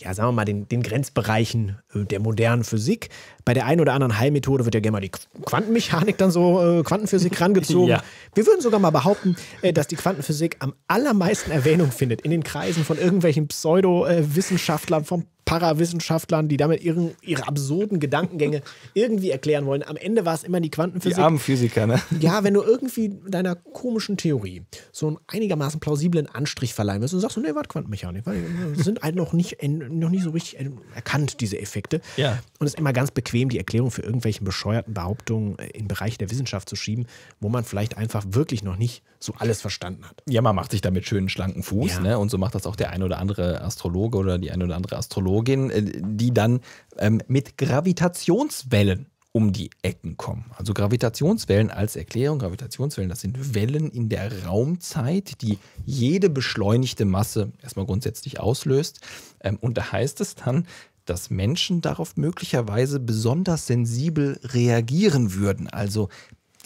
ja, sagen wir mal, den, den Grenzbereichen äh, der modernen Physik. Bei der einen oder anderen Heilmethode wird ja gerne mal die Quantenmechanik dann so, äh, Quantenphysik rangezogen. Ja. Wir würden sogar mal behaupten, äh, dass die Quantenphysik am allermeisten Erwähnung findet in den Kreisen von irgendwelchen Pseudowissenschaftlern, äh, vom Parawissenschaftlern, die damit ihren, ihre absurden Gedankengänge irgendwie erklären wollen. Am Ende war es immer die Quantenphysik. Die armen Physiker, ne? Ja, wenn du irgendwie deiner komischen Theorie so einen einigermaßen plausiblen Anstrich verleihen willst und sagst, nee, warte, Quantenmechanik, weil äh, sind halt noch nicht, noch nicht so richtig erkannt, diese Effekte. Ja. Und es ist immer ganz bequem, die Erklärung für irgendwelchen bescheuerten Behauptungen äh, in Bereiche der Wissenschaft zu schieben, wo man vielleicht einfach wirklich noch nicht so alles verstanden hat. Ja, man macht sich damit schönen schlanken Fuß, ja. ne? Und so macht das auch der ein oder andere Astrologe oder die ein oder andere Astrologin, äh, die dann ähm, mit Gravitationswellen um die Ecken kommen. Also Gravitationswellen als Erklärung. Gravitationswellen, das sind Wellen in der Raumzeit, die jede beschleunigte Masse erstmal grundsätzlich auslöst. Ähm, und da heißt es dann, dass Menschen darauf möglicherweise besonders sensibel reagieren würden. Also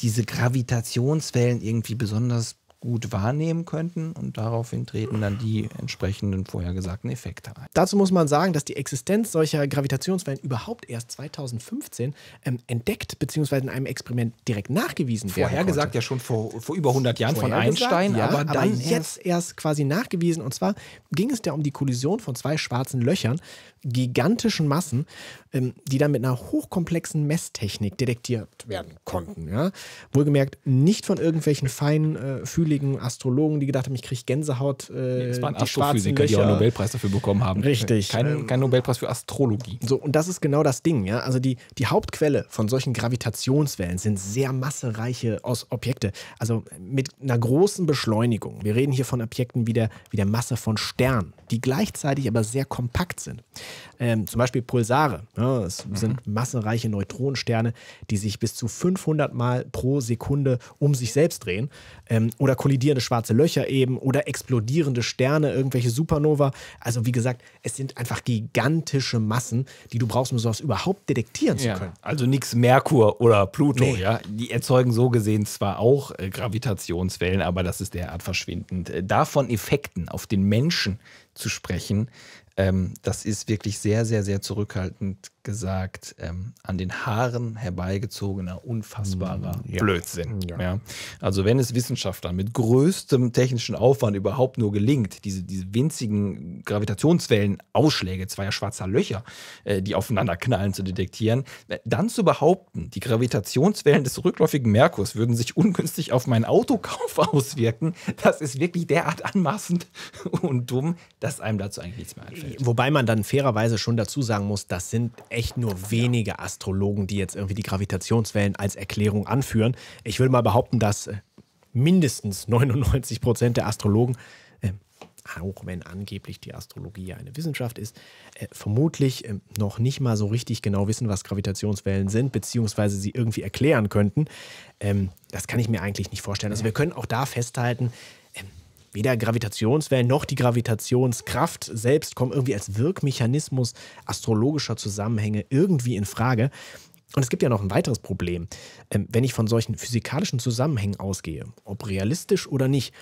diese Gravitationswellen irgendwie besonders gut wahrnehmen könnten und daraufhin treten dann die entsprechenden vorhergesagten Effekte ein. Dazu muss man sagen, dass die Existenz solcher Gravitationswellen überhaupt erst 2015 ähm, entdeckt bzw. in einem Experiment direkt nachgewiesen wurde. Vorhergesagt ja schon vor, vor über 100 Jahren von Einstein, ja, aber, dann aber jetzt erst, erst quasi nachgewiesen. Und zwar ging es ja um die Kollision von zwei schwarzen Löchern, gigantischen Massen, ähm, die dann mit einer hochkomplexen Messtechnik detektiert werden konnten. Ja? Wohlgemerkt nicht von irgendwelchen feinfühligen äh, Astrologen, die gedacht haben, ich kriege Gänsehaut. Äh, nee, es waren die Astrophysiker, die auch einen Nobelpreis dafür bekommen haben. Richtig. Kein, kein Nobelpreis für Astrologie. So, und das ist genau das Ding. Ja? Also die, die Hauptquelle von solchen Gravitationswellen sind sehr massereiche Os Objekte. Also mit einer großen Beschleunigung. Wir reden hier von Objekten wie der, wie der Masse von Sternen, die gleichzeitig aber sehr kompakt sind. Ähm, zum Beispiel Pulsare. Ja, ne, es mhm. sind massenreiche Neutronensterne, die sich bis zu 500 Mal pro Sekunde um sich selbst drehen. Ähm, oder kollidierende schwarze Löcher eben. Oder explodierende Sterne, irgendwelche Supernova. Also wie gesagt, es sind einfach gigantische Massen, die du brauchst, um sowas überhaupt detektieren zu ja. können. Also nichts Merkur oder Pluto. Nee. Ja? Die erzeugen so gesehen zwar auch äh, Gravitationswellen, aber das ist derart verschwindend. Äh, davon Effekten auf den Menschen zu sprechen, ähm, das ist wirklich sehr, sehr, sehr zurückhaltend gesagt, ähm, an den Haaren herbeigezogener, unfassbarer mm, ja. Blödsinn. Ja. Ja. Also wenn es Wissenschaftlern mit größtem technischen Aufwand überhaupt nur gelingt, diese, diese winzigen Gravitationswellen, Ausschläge zweier schwarzer Löcher, äh, die aufeinander knallen, zu detektieren, äh, dann zu behaupten, die Gravitationswellen des rückläufigen Merkurs würden sich ungünstig auf meinen Autokauf auswirken, das ist wirklich derart anmaßend und dumm, dass einem dazu eigentlich nichts mehr einfällt. Feld. Wobei man dann fairerweise schon dazu sagen muss, das sind echt nur wenige Astrologen, die jetzt irgendwie die Gravitationswellen als Erklärung anführen. Ich würde mal behaupten, dass äh, mindestens 99 Prozent der Astrologen äh, auch wenn angeblich die Astrologie ja eine Wissenschaft ist, äh, vermutlich äh, noch nicht mal so richtig genau wissen, was Gravitationswellen sind, beziehungsweise sie irgendwie erklären könnten. Ähm, das kann ich mir eigentlich nicht vorstellen. Also wir können auch da festhalten, weder Gravitationswellen noch die Gravitationskraft selbst kommen irgendwie als Wirkmechanismus astrologischer Zusammenhänge irgendwie in Frage. Und es gibt ja noch ein weiteres Problem, ähm, wenn ich von solchen physikalischen Zusammenhängen ausgehe, ob realistisch oder nicht,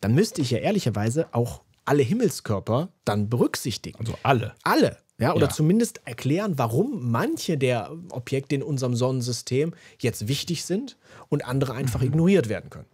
dann müsste ich ja ehrlicherweise auch alle Himmelskörper dann berücksichtigen. Also alle. Alle. Ja, oder ja. zumindest erklären, warum manche der Objekte in unserem Sonnensystem jetzt wichtig sind und andere einfach mhm. ignoriert werden können.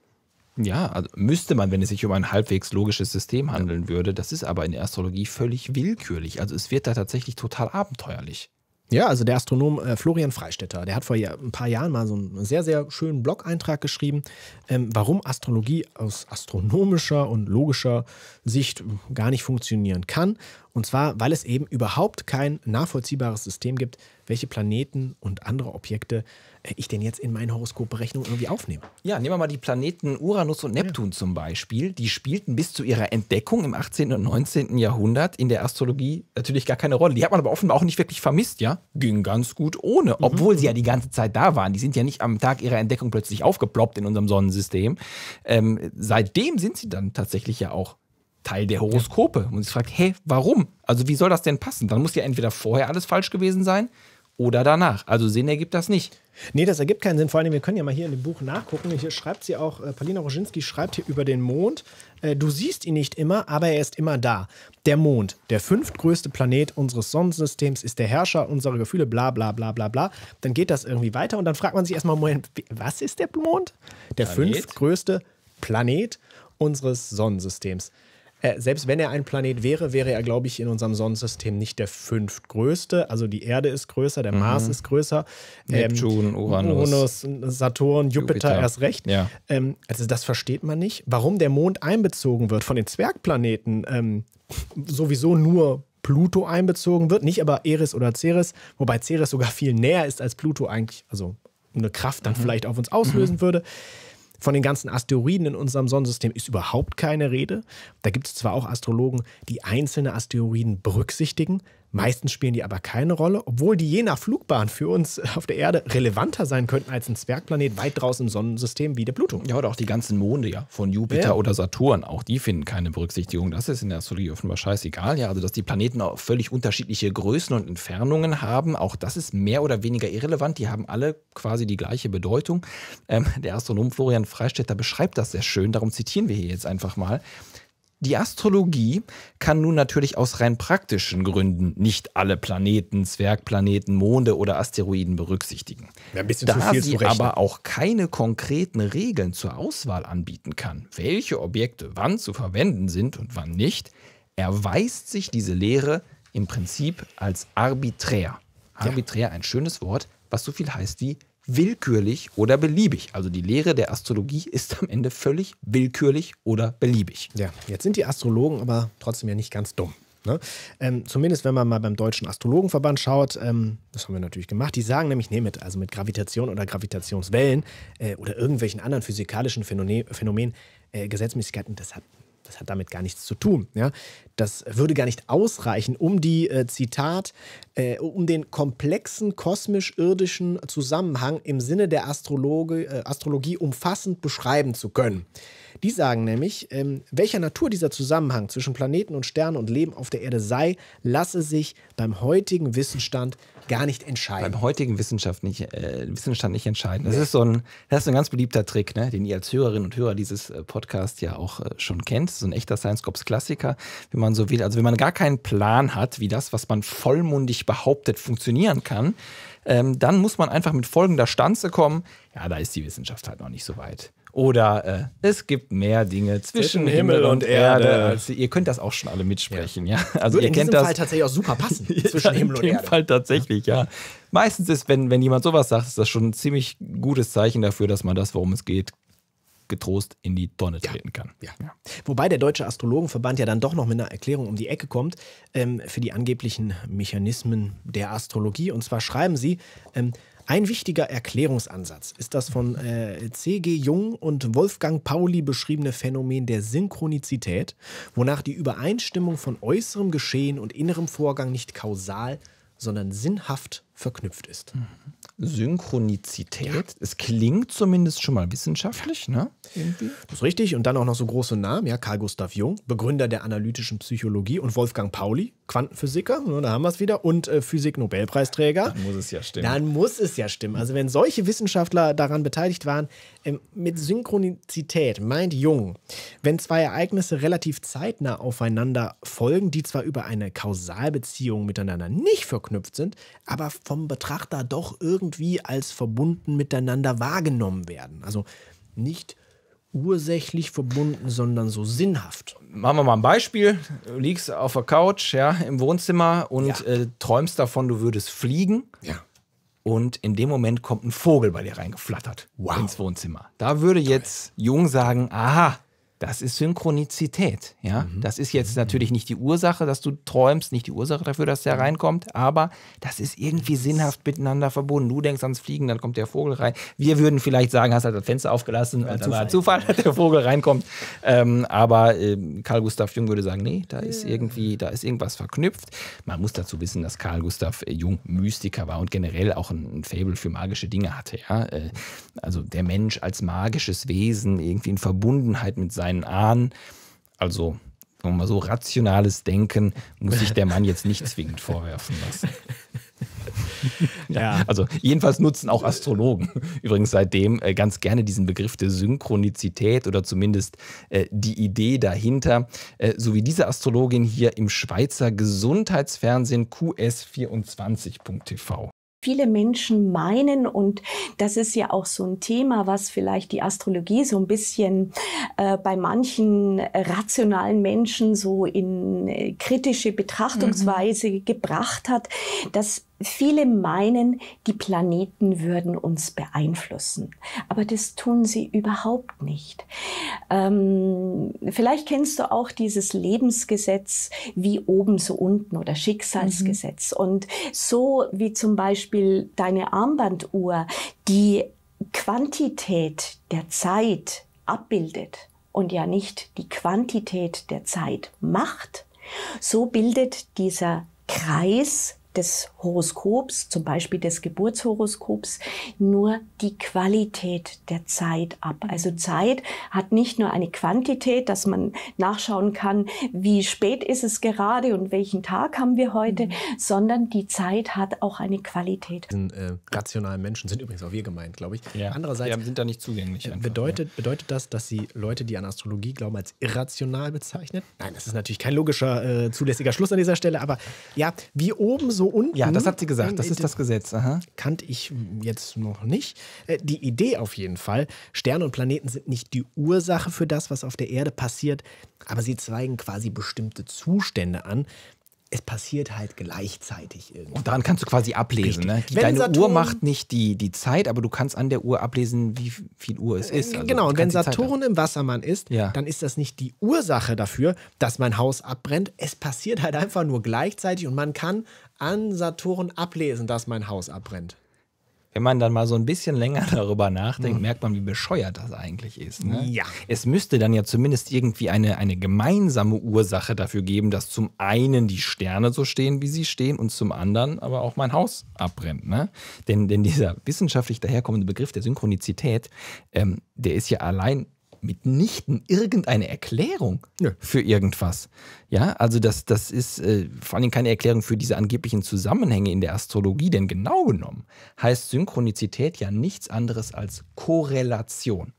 Ja, also müsste man, wenn es sich um ein halbwegs logisches System handeln würde. Das ist aber in der Astrologie völlig willkürlich. Also es wird da tatsächlich total abenteuerlich. Ja, also der Astronom äh, Florian Freistetter, der hat vor ein paar Jahren mal so einen sehr, sehr schönen Blog-Eintrag geschrieben, ähm, warum Astrologie aus astronomischer und logischer Sicht hm, gar nicht funktionieren kann. Und zwar, weil es eben überhaupt kein nachvollziehbares System gibt, welche Planeten und andere Objekte äh, ich denn jetzt in meine Horoskopberechnung irgendwie aufnehme. Ja, nehmen wir mal die Planeten Uranus und Neptun ja. zum Beispiel. Die spielten bis zu ihrer Entdeckung im 18. und 19. Jahrhundert in der Astrologie natürlich gar keine Rolle. Die hat man aber offenbar auch nicht wirklich vermisst, ja? Ging ganz gut ohne, mhm. obwohl sie ja mhm. die ganze Zeit da waren. Die sind ja nicht am Tag ihrer Entdeckung plötzlich aufgeploppt in unserem Sonnensystem. Ähm, seitdem sind sie dann tatsächlich ja auch Teil der Horoskope. Ja. Und sie fragt, hä, warum? Also wie soll das denn passen? Dann muss ja entweder vorher alles falsch gewesen sein oder danach. Also Sinn ergibt das nicht. Nee, das ergibt keinen Sinn. Vor allem, wir können ja mal hier in dem Buch nachgucken. Hier schreibt sie auch, äh, Paulina Roginski schreibt hier über den Mond. Äh, du siehst ihn nicht immer, aber er ist immer da. Der Mond, der fünftgrößte Planet unseres Sonnensystems, ist der Herrscher unserer Gefühle, bla bla bla bla bla. Dann geht das irgendwie weiter und dann fragt man sich erstmal, Moment, was ist der Mond? Der Planet? fünftgrößte Planet unseres Sonnensystems äh, selbst wenn er ein Planet wäre, wäre er, glaube ich, in unserem Sonnensystem nicht der fünftgrößte. Also die Erde ist größer, der mhm. Mars ist größer. Neptun, ähm, Uranus, Uranus, Saturn, Jupiter, Jupiter. erst recht. Ja. Ähm, also das versteht man nicht. Warum der Mond einbezogen wird von den Zwergplaneten, ähm, sowieso nur Pluto einbezogen wird, nicht aber Eris oder Ceres, wobei Ceres sogar viel näher ist als Pluto eigentlich, also eine Kraft dann mhm. vielleicht auf uns auslösen mhm. würde. Von den ganzen Asteroiden in unserem Sonnensystem ist überhaupt keine Rede. Da gibt es zwar auch Astrologen, die einzelne Asteroiden berücksichtigen, Meistens spielen die aber keine Rolle, obwohl die je nach Flugbahn für uns auf der Erde relevanter sein könnten als ein Zwergplanet weit draußen im Sonnensystem wie der Pluto. Ja, oder auch die ganzen Monde ja, von Jupiter ja. oder Saturn, auch die finden keine Berücksichtigung. Das ist in der Astrologie offenbar scheißegal. Ja, also dass die Planeten auch völlig unterschiedliche Größen und Entfernungen haben, auch das ist mehr oder weniger irrelevant. Die haben alle quasi die gleiche Bedeutung. Ähm, der Astronom Florian Freistetter beschreibt das sehr schön, darum zitieren wir hier jetzt einfach mal. Die Astrologie kann nun natürlich aus rein praktischen Gründen nicht alle Planeten, Zwergplaneten, Monde oder Asteroiden berücksichtigen. Ja, da sie aber auch keine konkreten Regeln zur Auswahl anbieten kann, welche Objekte wann zu verwenden sind und wann nicht, erweist sich diese Lehre im Prinzip als arbiträr. Arbiträr, ja. ein schönes Wort, was so viel heißt wie willkürlich oder beliebig. Also die Lehre der Astrologie ist am Ende völlig willkürlich oder beliebig. Ja, jetzt sind die Astrologen aber trotzdem ja nicht ganz dumm. Ne? Ähm, zumindest wenn man mal beim Deutschen Astrologenverband schaut, ähm, das haben wir natürlich gemacht, die sagen nämlich, nee, mit, also mit Gravitation oder Gravitationswellen äh, oder irgendwelchen anderen physikalischen Phänomenen, Phänomen, äh, Gesetzmäßigkeiten, das hat das hat damit gar nichts zu tun. Ja? Das würde gar nicht ausreichen, um die, äh, Zitat, äh, um den komplexen kosmisch-irdischen Zusammenhang im Sinne der Astrologe, äh, Astrologie umfassend beschreiben zu können. Die sagen nämlich, ähm, welcher Natur dieser Zusammenhang zwischen Planeten und Sternen und Leben auf der Erde sei, lasse sich beim heutigen Wissensstand gar nicht entscheiden. Beim heutigen Wissenschaft nicht, äh, Wissensstand nicht entscheiden. Das, nee. ist so ein, das ist ein ganz beliebter Trick, ne? den ihr als Hörerinnen und Hörer dieses äh, Podcasts ja auch äh, schon kennt. So ein echter Science-Cops-Klassiker, wenn man so will. Also wenn man gar keinen Plan hat, wie das, was man vollmundig behauptet, funktionieren kann, ähm, dann muss man einfach mit folgender Stanze kommen. Ja, da ist die Wissenschaft halt noch nicht so weit. Oder äh, es gibt mehr Dinge zwischen, zwischen Himmel, und, und Erde. Erde ihr könnt das auch schon alle mitsprechen, ja. ja. Also Würde ihr in kennt diesem das. Fall tatsächlich auch super passen zwischen Himmel und Erde. In dem Fall tatsächlich, ja. ja. Meistens ist, wenn, wenn jemand sowas sagt, ist das schon ein ziemlich gutes Zeichen dafür, dass man das, worum es geht, getrost in die Tonne treten ja, kann. Ja. Ja. Wobei der Deutsche Astrologenverband ja dann doch noch mit einer Erklärung um die Ecke kommt ähm, für die angeblichen Mechanismen der Astrologie. Und zwar schreiben sie, ähm, ein wichtiger Erklärungsansatz ist das von äh, C.G. Jung und Wolfgang Pauli beschriebene Phänomen der Synchronizität, wonach die Übereinstimmung von äußerem Geschehen und innerem Vorgang nicht kausal, sondern sinnhaft verknüpft ist. Mhm. Synchronizität, ja. es klingt zumindest schon mal wissenschaftlich, ja. ne? Irgendwie. Das ist richtig. Und dann auch noch so große Namen, ja, Carl Gustav Jung, Begründer der analytischen Psychologie und Wolfgang Pauli, Quantenphysiker, ne, da haben wir es wieder, und äh, Physik-Nobelpreisträger. Dann muss es ja stimmen. Dann muss es ja stimmen. Also wenn solche Wissenschaftler daran beteiligt waren, ähm, mit Synchronizität meint Jung, wenn zwei Ereignisse relativ zeitnah aufeinander folgen, die zwar über eine Kausalbeziehung miteinander nicht verknüpft sind, aber vom Betrachter doch irgendwie als verbunden miteinander wahrgenommen werden. Also nicht ursächlich verbunden, sondern so sinnhaft. Machen wir mal ein Beispiel. Du liegst auf der Couch, ja, im Wohnzimmer und ja. äh, träumst davon, du würdest fliegen. Ja. Und in dem Moment kommt ein Vogel bei dir reingeflattert wow. ins Wohnzimmer. Da würde Toll. jetzt Jung sagen, aha, das ist Synchronizität. Ja? Mhm. Das ist jetzt mhm. natürlich nicht die Ursache, dass du träumst, nicht die Ursache dafür, dass der mhm. reinkommt, aber das ist irgendwie sinnhaft miteinander verbunden. Du denkst ans Fliegen, dann kommt der Vogel rein. Wir würden vielleicht sagen, hast halt das Fenster aufgelassen, ja, Zufall. Zufall, dass der Vogel reinkommt. Ähm, aber äh, Karl Gustav Jung würde sagen, nee, da ist irgendwie, da ist irgendwas verknüpft. Man muss dazu wissen, dass Karl Gustav Jung Mystiker war und generell auch ein, ein Fable für magische Dinge hatte. Ja? Äh, also der Mensch als magisches Wesen, irgendwie in Verbundenheit mit seinem einen Ahn. Also, sagen wir mal so, rationales Denken muss sich der Mann jetzt nicht zwingend vorwerfen lassen. ja. Also jedenfalls nutzen auch Astrologen übrigens seitdem äh, ganz gerne diesen Begriff der Synchronizität oder zumindest äh, die Idee dahinter, äh, so wie diese Astrologin hier im Schweizer Gesundheitsfernsehen QS24.tv. Viele Menschen meinen, und das ist ja auch so ein Thema, was vielleicht die Astrologie so ein bisschen äh, bei manchen rationalen Menschen so in äh, kritische mhm. Betrachtungsweise mhm. gebracht hat, dass Viele meinen, die Planeten würden uns beeinflussen, aber das tun sie überhaupt nicht. Ähm, vielleicht kennst du auch dieses Lebensgesetz wie oben so unten oder Schicksalsgesetz. Mhm. Und so wie zum Beispiel deine Armbanduhr die Quantität der Zeit abbildet und ja nicht die Quantität der Zeit macht, so bildet dieser Kreis des Horoskops, zum Beispiel des Geburtshoroskops, nur die Qualität der Zeit ab. Also Zeit hat nicht nur eine Quantität, dass man nachschauen kann, wie spät ist es gerade und welchen Tag haben wir heute, mhm. sondern die Zeit hat auch eine Qualität. Diesen, äh, rationalen Menschen sind übrigens auch wir gemeint, glaube ich. Ja. Andererseits ja, sind da nicht zugänglich. Einfach, bedeutet, ja. bedeutet das, dass Sie Leute, die an Astrologie glauben, als irrational bezeichnen? Nein, das ist natürlich kein logischer, äh, zulässiger Schluss an dieser Stelle, aber ja, wie oben so so unten. Ja, das hat sie gesagt. Äh, das ist das Gesetz. Aha. Kannte ich jetzt noch nicht. Äh, die Idee auf jeden Fall. Sterne und Planeten sind nicht die Ursache für das, was auf der Erde passiert, aber sie zeigen quasi bestimmte Zustände an. Es passiert halt gleichzeitig irgendwie. Und daran kannst du quasi ablesen. Ne? Die, deine Saturn, Uhr macht nicht die, die Zeit, aber du kannst an der Uhr ablesen, wie viel Uhr es äh, ist. Also genau, und wenn Saturn im Wassermann ist, ja. dann ist das nicht die Ursache dafür, dass mein Haus abbrennt. Es passiert halt einfach nur gleichzeitig und man kann an Saturn ablesen, dass mein Haus abbrennt. Wenn man dann mal so ein bisschen länger darüber nachdenkt, mhm. merkt man, wie bescheuert das eigentlich ist. Ne? Ja. Es müsste dann ja zumindest irgendwie eine, eine gemeinsame Ursache dafür geben, dass zum einen die Sterne so stehen, wie sie stehen, und zum anderen aber auch mein Haus abbrennt. Ne? Denn, denn dieser wissenschaftlich daherkommende Begriff der Synchronizität, ähm, der ist ja allein mitnichten irgendeine Erklärung ja. für irgendwas. Ja, also das, das ist äh, vor allem keine Erklärung für diese angeblichen Zusammenhänge in der Astrologie, denn genau genommen heißt Synchronizität ja nichts anderes als Korrelation.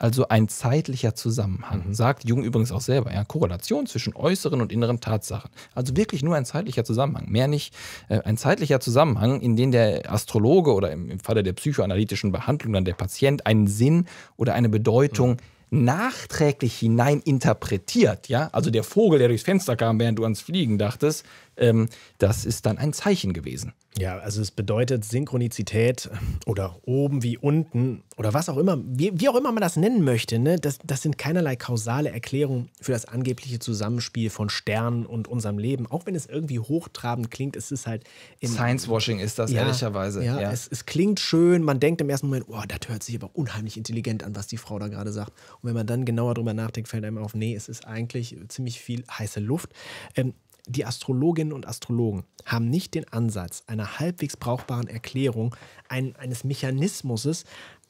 Also ein zeitlicher Zusammenhang, mhm. sagt Jung übrigens auch selber. Ja, Korrelation zwischen äußeren und inneren Tatsachen. Also wirklich nur ein zeitlicher Zusammenhang, mehr nicht. Äh, ein zeitlicher Zusammenhang, in den der Astrologe oder im, im Falle der psychoanalytischen Behandlung dann der Patient einen Sinn oder eine Bedeutung mhm nachträglich hinein interpretiert. Ja? Also der Vogel, der durchs Fenster kam, während du ans Fliegen dachtest, ähm, das ist dann ein Zeichen gewesen. Ja, also es bedeutet Synchronizität oder oben wie unten oder was auch immer, wie, wie auch immer man das nennen möchte, ne? das, das sind keinerlei kausale Erklärungen für das angebliche Zusammenspiel von Sternen und unserem Leben. Auch wenn es irgendwie hochtrabend klingt, es ist halt... Science-Washing ist das, ja, ehrlicherweise. Ja, ja. Es, es klingt schön, man denkt im ersten Moment, oh, das hört sich aber unheimlich intelligent an, was die Frau da gerade sagt. Und wenn man dann genauer drüber nachdenkt, fällt einem auf, nee, es ist eigentlich ziemlich viel heiße Luft. Ähm, die Astrologinnen und Astrologen haben nicht den Ansatz einer halbwegs brauchbaren Erklärung ein, eines Mechanismus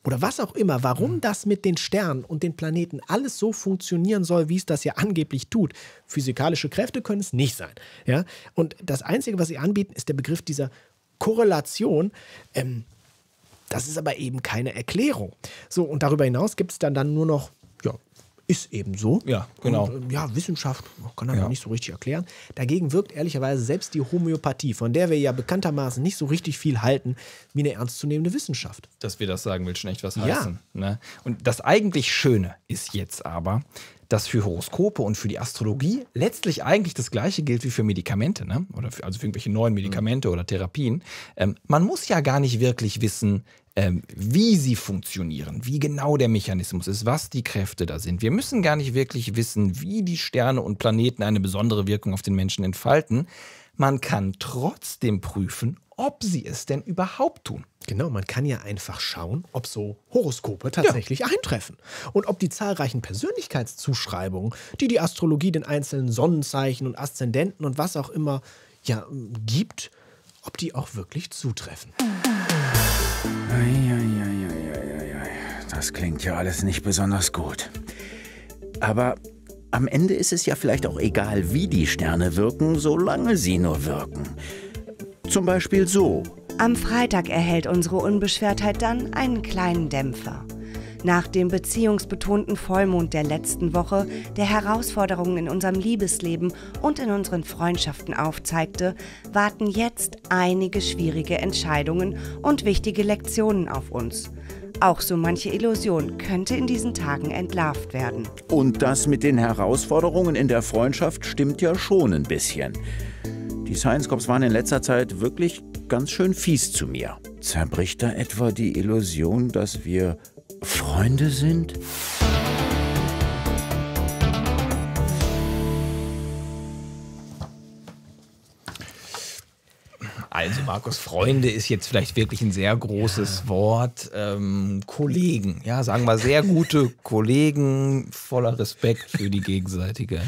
oder was auch immer, warum mhm. das mit den Sternen und den Planeten alles so funktionieren soll, wie es das ja angeblich tut. Physikalische Kräfte können es nicht sein. Ja? Und das Einzige, was sie anbieten, ist der Begriff dieser Korrelation. Ähm, das ist aber eben keine Erklärung. So, und darüber hinaus gibt es dann, dann nur noch ist eben so. Ja, genau. Und, ähm, ja, Wissenschaft oh, kann man ja. nicht so richtig erklären. Dagegen wirkt ehrlicherweise selbst die Homöopathie, von der wir ja bekanntermaßen nicht so richtig viel halten, wie eine ernstzunehmende Wissenschaft. Dass wir das sagen, will schon echt was ja. heißen. Ne? Und das eigentlich Schöne ist jetzt aber, dass für Horoskope und für die Astrologie letztlich eigentlich das Gleiche gilt wie für Medikamente, ne? oder für, also für irgendwelche neuen Medikamente mhm. oder Therapien. Ähm, man muss ja gar nicht wirklich wissen, ähm, wie sie funktionieren, wie genau der Mechanismus ist, was die Kräfte da sind. Wir müssen gar nicht wirklich wissen, wie die Sterne und Planeten eine besondere Wirkung auf den Menschen entfalten. Man kann trotzdem prüfen, ob sie es denn überhaupt tun. Genau, man kann ja einfach schauen, ob so Horoskope tatsächlich ja. eintreffen und ob die zahlreichen Persönlichkeitszuschreibungen, die die Astrologie den einzelnen Sonnenzeichen und Aszendenten und was auch immer ja ähm, gibt, ob die auch wirklich zutreffen. Das klingt ja alles nicht besonders gut. Aber am Ende ist es ja vielleicht auch egal, wie die Sterne wirken, solange sie nur wirken. Zum Beispiel so. Am Freitag erhält unsere Unbeschwertheit dann einen kleinen Dämpfer. Nach dem beziehungsbetonten Vollmond der letzten Woche, der Herausforderungen in unserem Liebesleben und in unseren Freundschaften aufzeigte, warten jetzt einige schwierige Entscheidungen und wichtige Lektionen auf uns. Auch so manche Illusion könnte in diesen Tagen entlarvt werden. Und das mit den Herausforderungen in der Freundschaft stimmt ja schon ein bisschen. Die Science Cops waren in letzter Zeit wirklich ganz schön fies zu mir. Zerbricht da etwa die Illusion, dass wir Freunde sind? Also Markus, Freunde ist jetzt vielleicht wirklich ein sehr großes ja. Wort. Ähm, Kollegen, ja, sagen wir sehr gute Kollegen, voller Respekt für die gegenseitige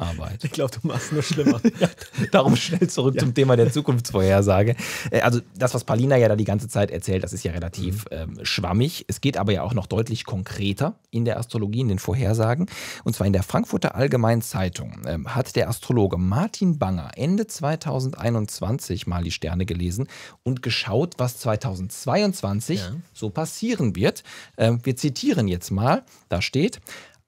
Arbeit. Ich glaube, du machst nur schlimmer. ja, darum schnell zurück ja. zum Thema der Zukunftsvorhersage. Äh, also das, was Paulina ja da die ganze Zeit erzählt, das ist ja relativ mhm. ähm, schwammig. Es geht aber ja auch noch deutlich konkreter in der Astrologie, in den Vorhersagen. Und zwar in der Frankfurter Allgemeinen Zeitung ähm, hat der Astrologe Martin Banger Ende 2021 mal die Sterne gelesen und geschaut, was 2022 ja. so passieren wird. Ähm, wir zitieren jetzt mal, da steht,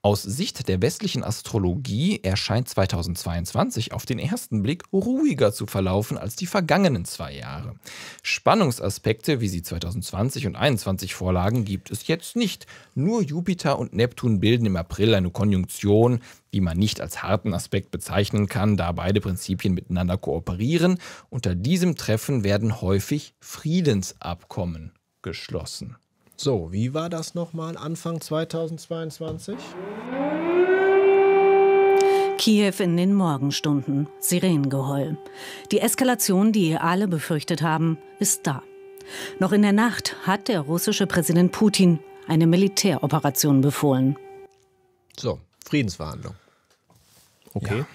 aus Sicht der westlichen Astrologie erscheint 2022 auf den ersten Blick ruhiger zu verlaufen als die vergangenen zwei Jahre. Spannungsaspekte, wie sie 2020 und 2021 vorlagen, gibt es jetzt nicht. Nur Jupiter und Neptun bilden im April eine Konjunktion, die man nicht als harten Aspekt bezeichnen kann, da beide Prinzipien miteinander kooperieren. Unter diesem Treffen werden häufig Friedensabkommen geschlossen. So, wie war das nochmal Anfang 2022? Kiew in den Morgenstunden, Sirenengeheul. Die Eskalation, die alle befürchtet haben, ist da. Noch in der Nacht hat der russische Präsident Putin eine Militäroperation befohlen. So, Friedensverhandlung. Okay. Ja.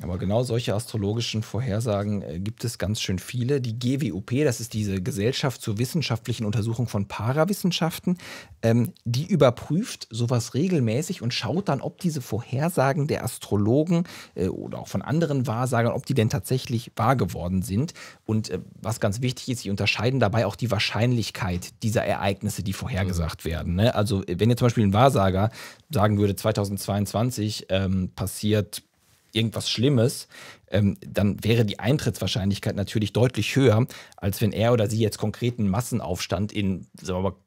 Aber genau solche astrologischen Vorhersagen äh, gibt es ganz schön viele. Die GWUP, das ist diese Gesellschaft zur wissenschaftlichen Untersuchung von Parawissenschaften, ähm, die überprüft sowas regelmäßig und schaut dann, ob diese Vorhersagen der Astrologen äh, oder auch von anderen Wahrsagern, ob die denn tatsächlich wahr geworden sind. Und äh, was ganz wichtig ist, sie unterscheiden dabei auch die Wahrscheinlichkeit dieser Ereignisse, die vorhergesagt mhm. werden. Ne? Also äh, wenn jetzt zum Beispiel ein Wahrsager sagen würde, 2022 ähm, passiert irgendwas Schlimmes, ähm, dann wäre die Eintrittswahrscheinlichkeit natürlich deutlich höher, als wenn er oder sie jetzt konkreten Massenaufstand in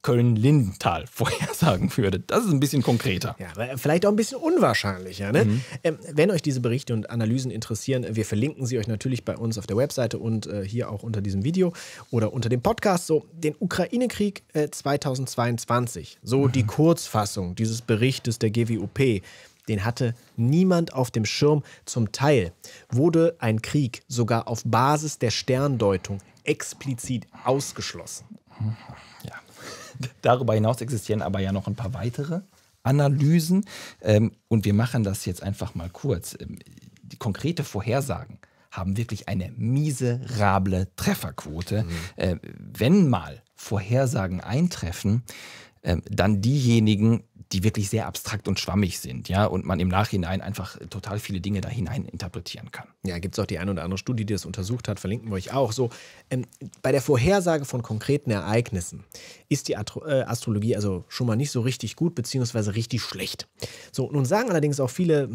Köln-Lindenthal vorhersagen würde. Das ist ein bisschen konkreter. Ja, aber vielleicht auch ein bisschen unwahrscheinlicher. Ne? Mhm. Ähm, wenn euch diese Berichte und Analysen interessieren, wir verlinken sie euch natürlich bei uns auf der Webseite und äh, hier auch unter diesem Video oder unter dem Podcast. So, den Ukraine-Krieg äh, 2022, so mhm. die Kurzfassung dieses Berichtes der GWUP den hatte niemand auf dem Schirm. Zum Teil wurde ein Krieg sogar auf Basis der Sterndeutung explizit ausgeschlossen. Ja. Darüber hinaus existieren aber ja noch ein paar weitere Analysen. Ähm, und wir machen das jetzt einfach mal kurz. Ähm, die konkrete Vorhersagen haben wirklich eine miserable Trefferquote. Mhm. Äh, wenn mal Vorhersagen eintreffen, ähm, dann diejenigen, die wirklich sehr abstrakt und schwammig sind, ja, und man im Nachhinein einfach total viele Dinge da hinein interpretieren kann. Ja, gibt es auch die eine oder andere Studie, die das untersucht hat, verlinken wir euch auch. So, ähm, bei der Vorhersage von konkreten Ereignissen ist die Astro äh, Astrologie also schon mal nicht so richtig gut, beziehungsweise richtig schlecht. So, nun sagen allerdings auch viele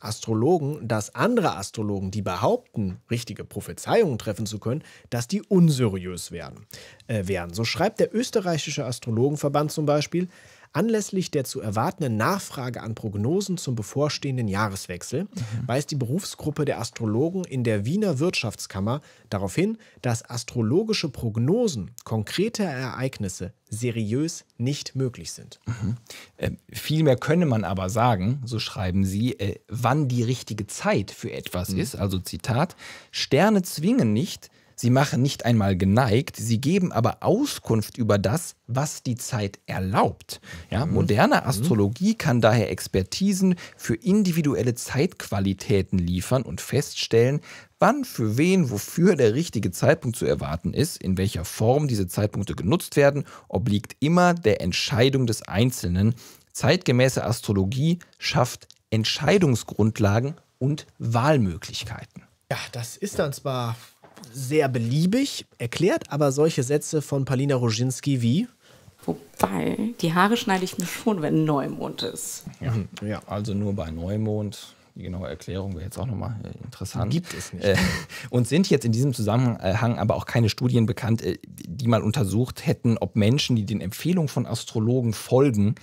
Astrologen, dass andere Astrologen, die behaupten, richtige Prophezeiungen treffen zu können, dass die unseriös werden, äh, wären. So schreibt der österreichische Astrologenverband zum Beispiel, Anlässlich der zu erwartenden Nachfrage an Prognosen zum bevorstehenden Jahreswechsel mhm. weist die Berufsgruppe der Astrologen in der Wiener Wirtschaftskammer darauf hin, dass astrologische Prognosen konkreter Ereignisse seriös nicht möglich sind. Mhm. Äh, Vielmehr könne man aber sagen, so schreiben sie, äh, wann die richtige Zeit für etwas mhm. ist. Also Zitat, Sterne zwingen nicht, Sie machen nicht einmal geneigt, sie geben aber Auskunft über das, was die Zeit erlaubt. Ja, mhm. moderne mhm. Astrologie kann daher Expertisen für individuelle Zeitqualitäten liefern und feststellen, wann, für wen, wofür der richtige Zeitpunkt zu erwarten ist, in welcher Form diese Zeitpunkte genutzt werden, obliegt immer der Entscheidung des Einzelnen. Zeitgemäße Astrologie schafft Entscheidungsgrundlagen und Wahlmöglichkeiten. Ja, das ist dann zwar sehr beliebig erklärt, aber solche Sätze von Paulina Roginski wie Wobei, die Haare schneide ich mir schon, wenn Neumond ist. Ja, mhm. ja also nur bei Neumond. Die genaue Erklärung wäre jetzt auch nochmal äh, interessant. Gibt es nicht. Äh, und sind jetzt in diesem Zusammenhang aber auch keine Studien bekannt, äh, die mal untersucht hätten, ob Menschen, die den Empfehlungen von Astrologen folgen,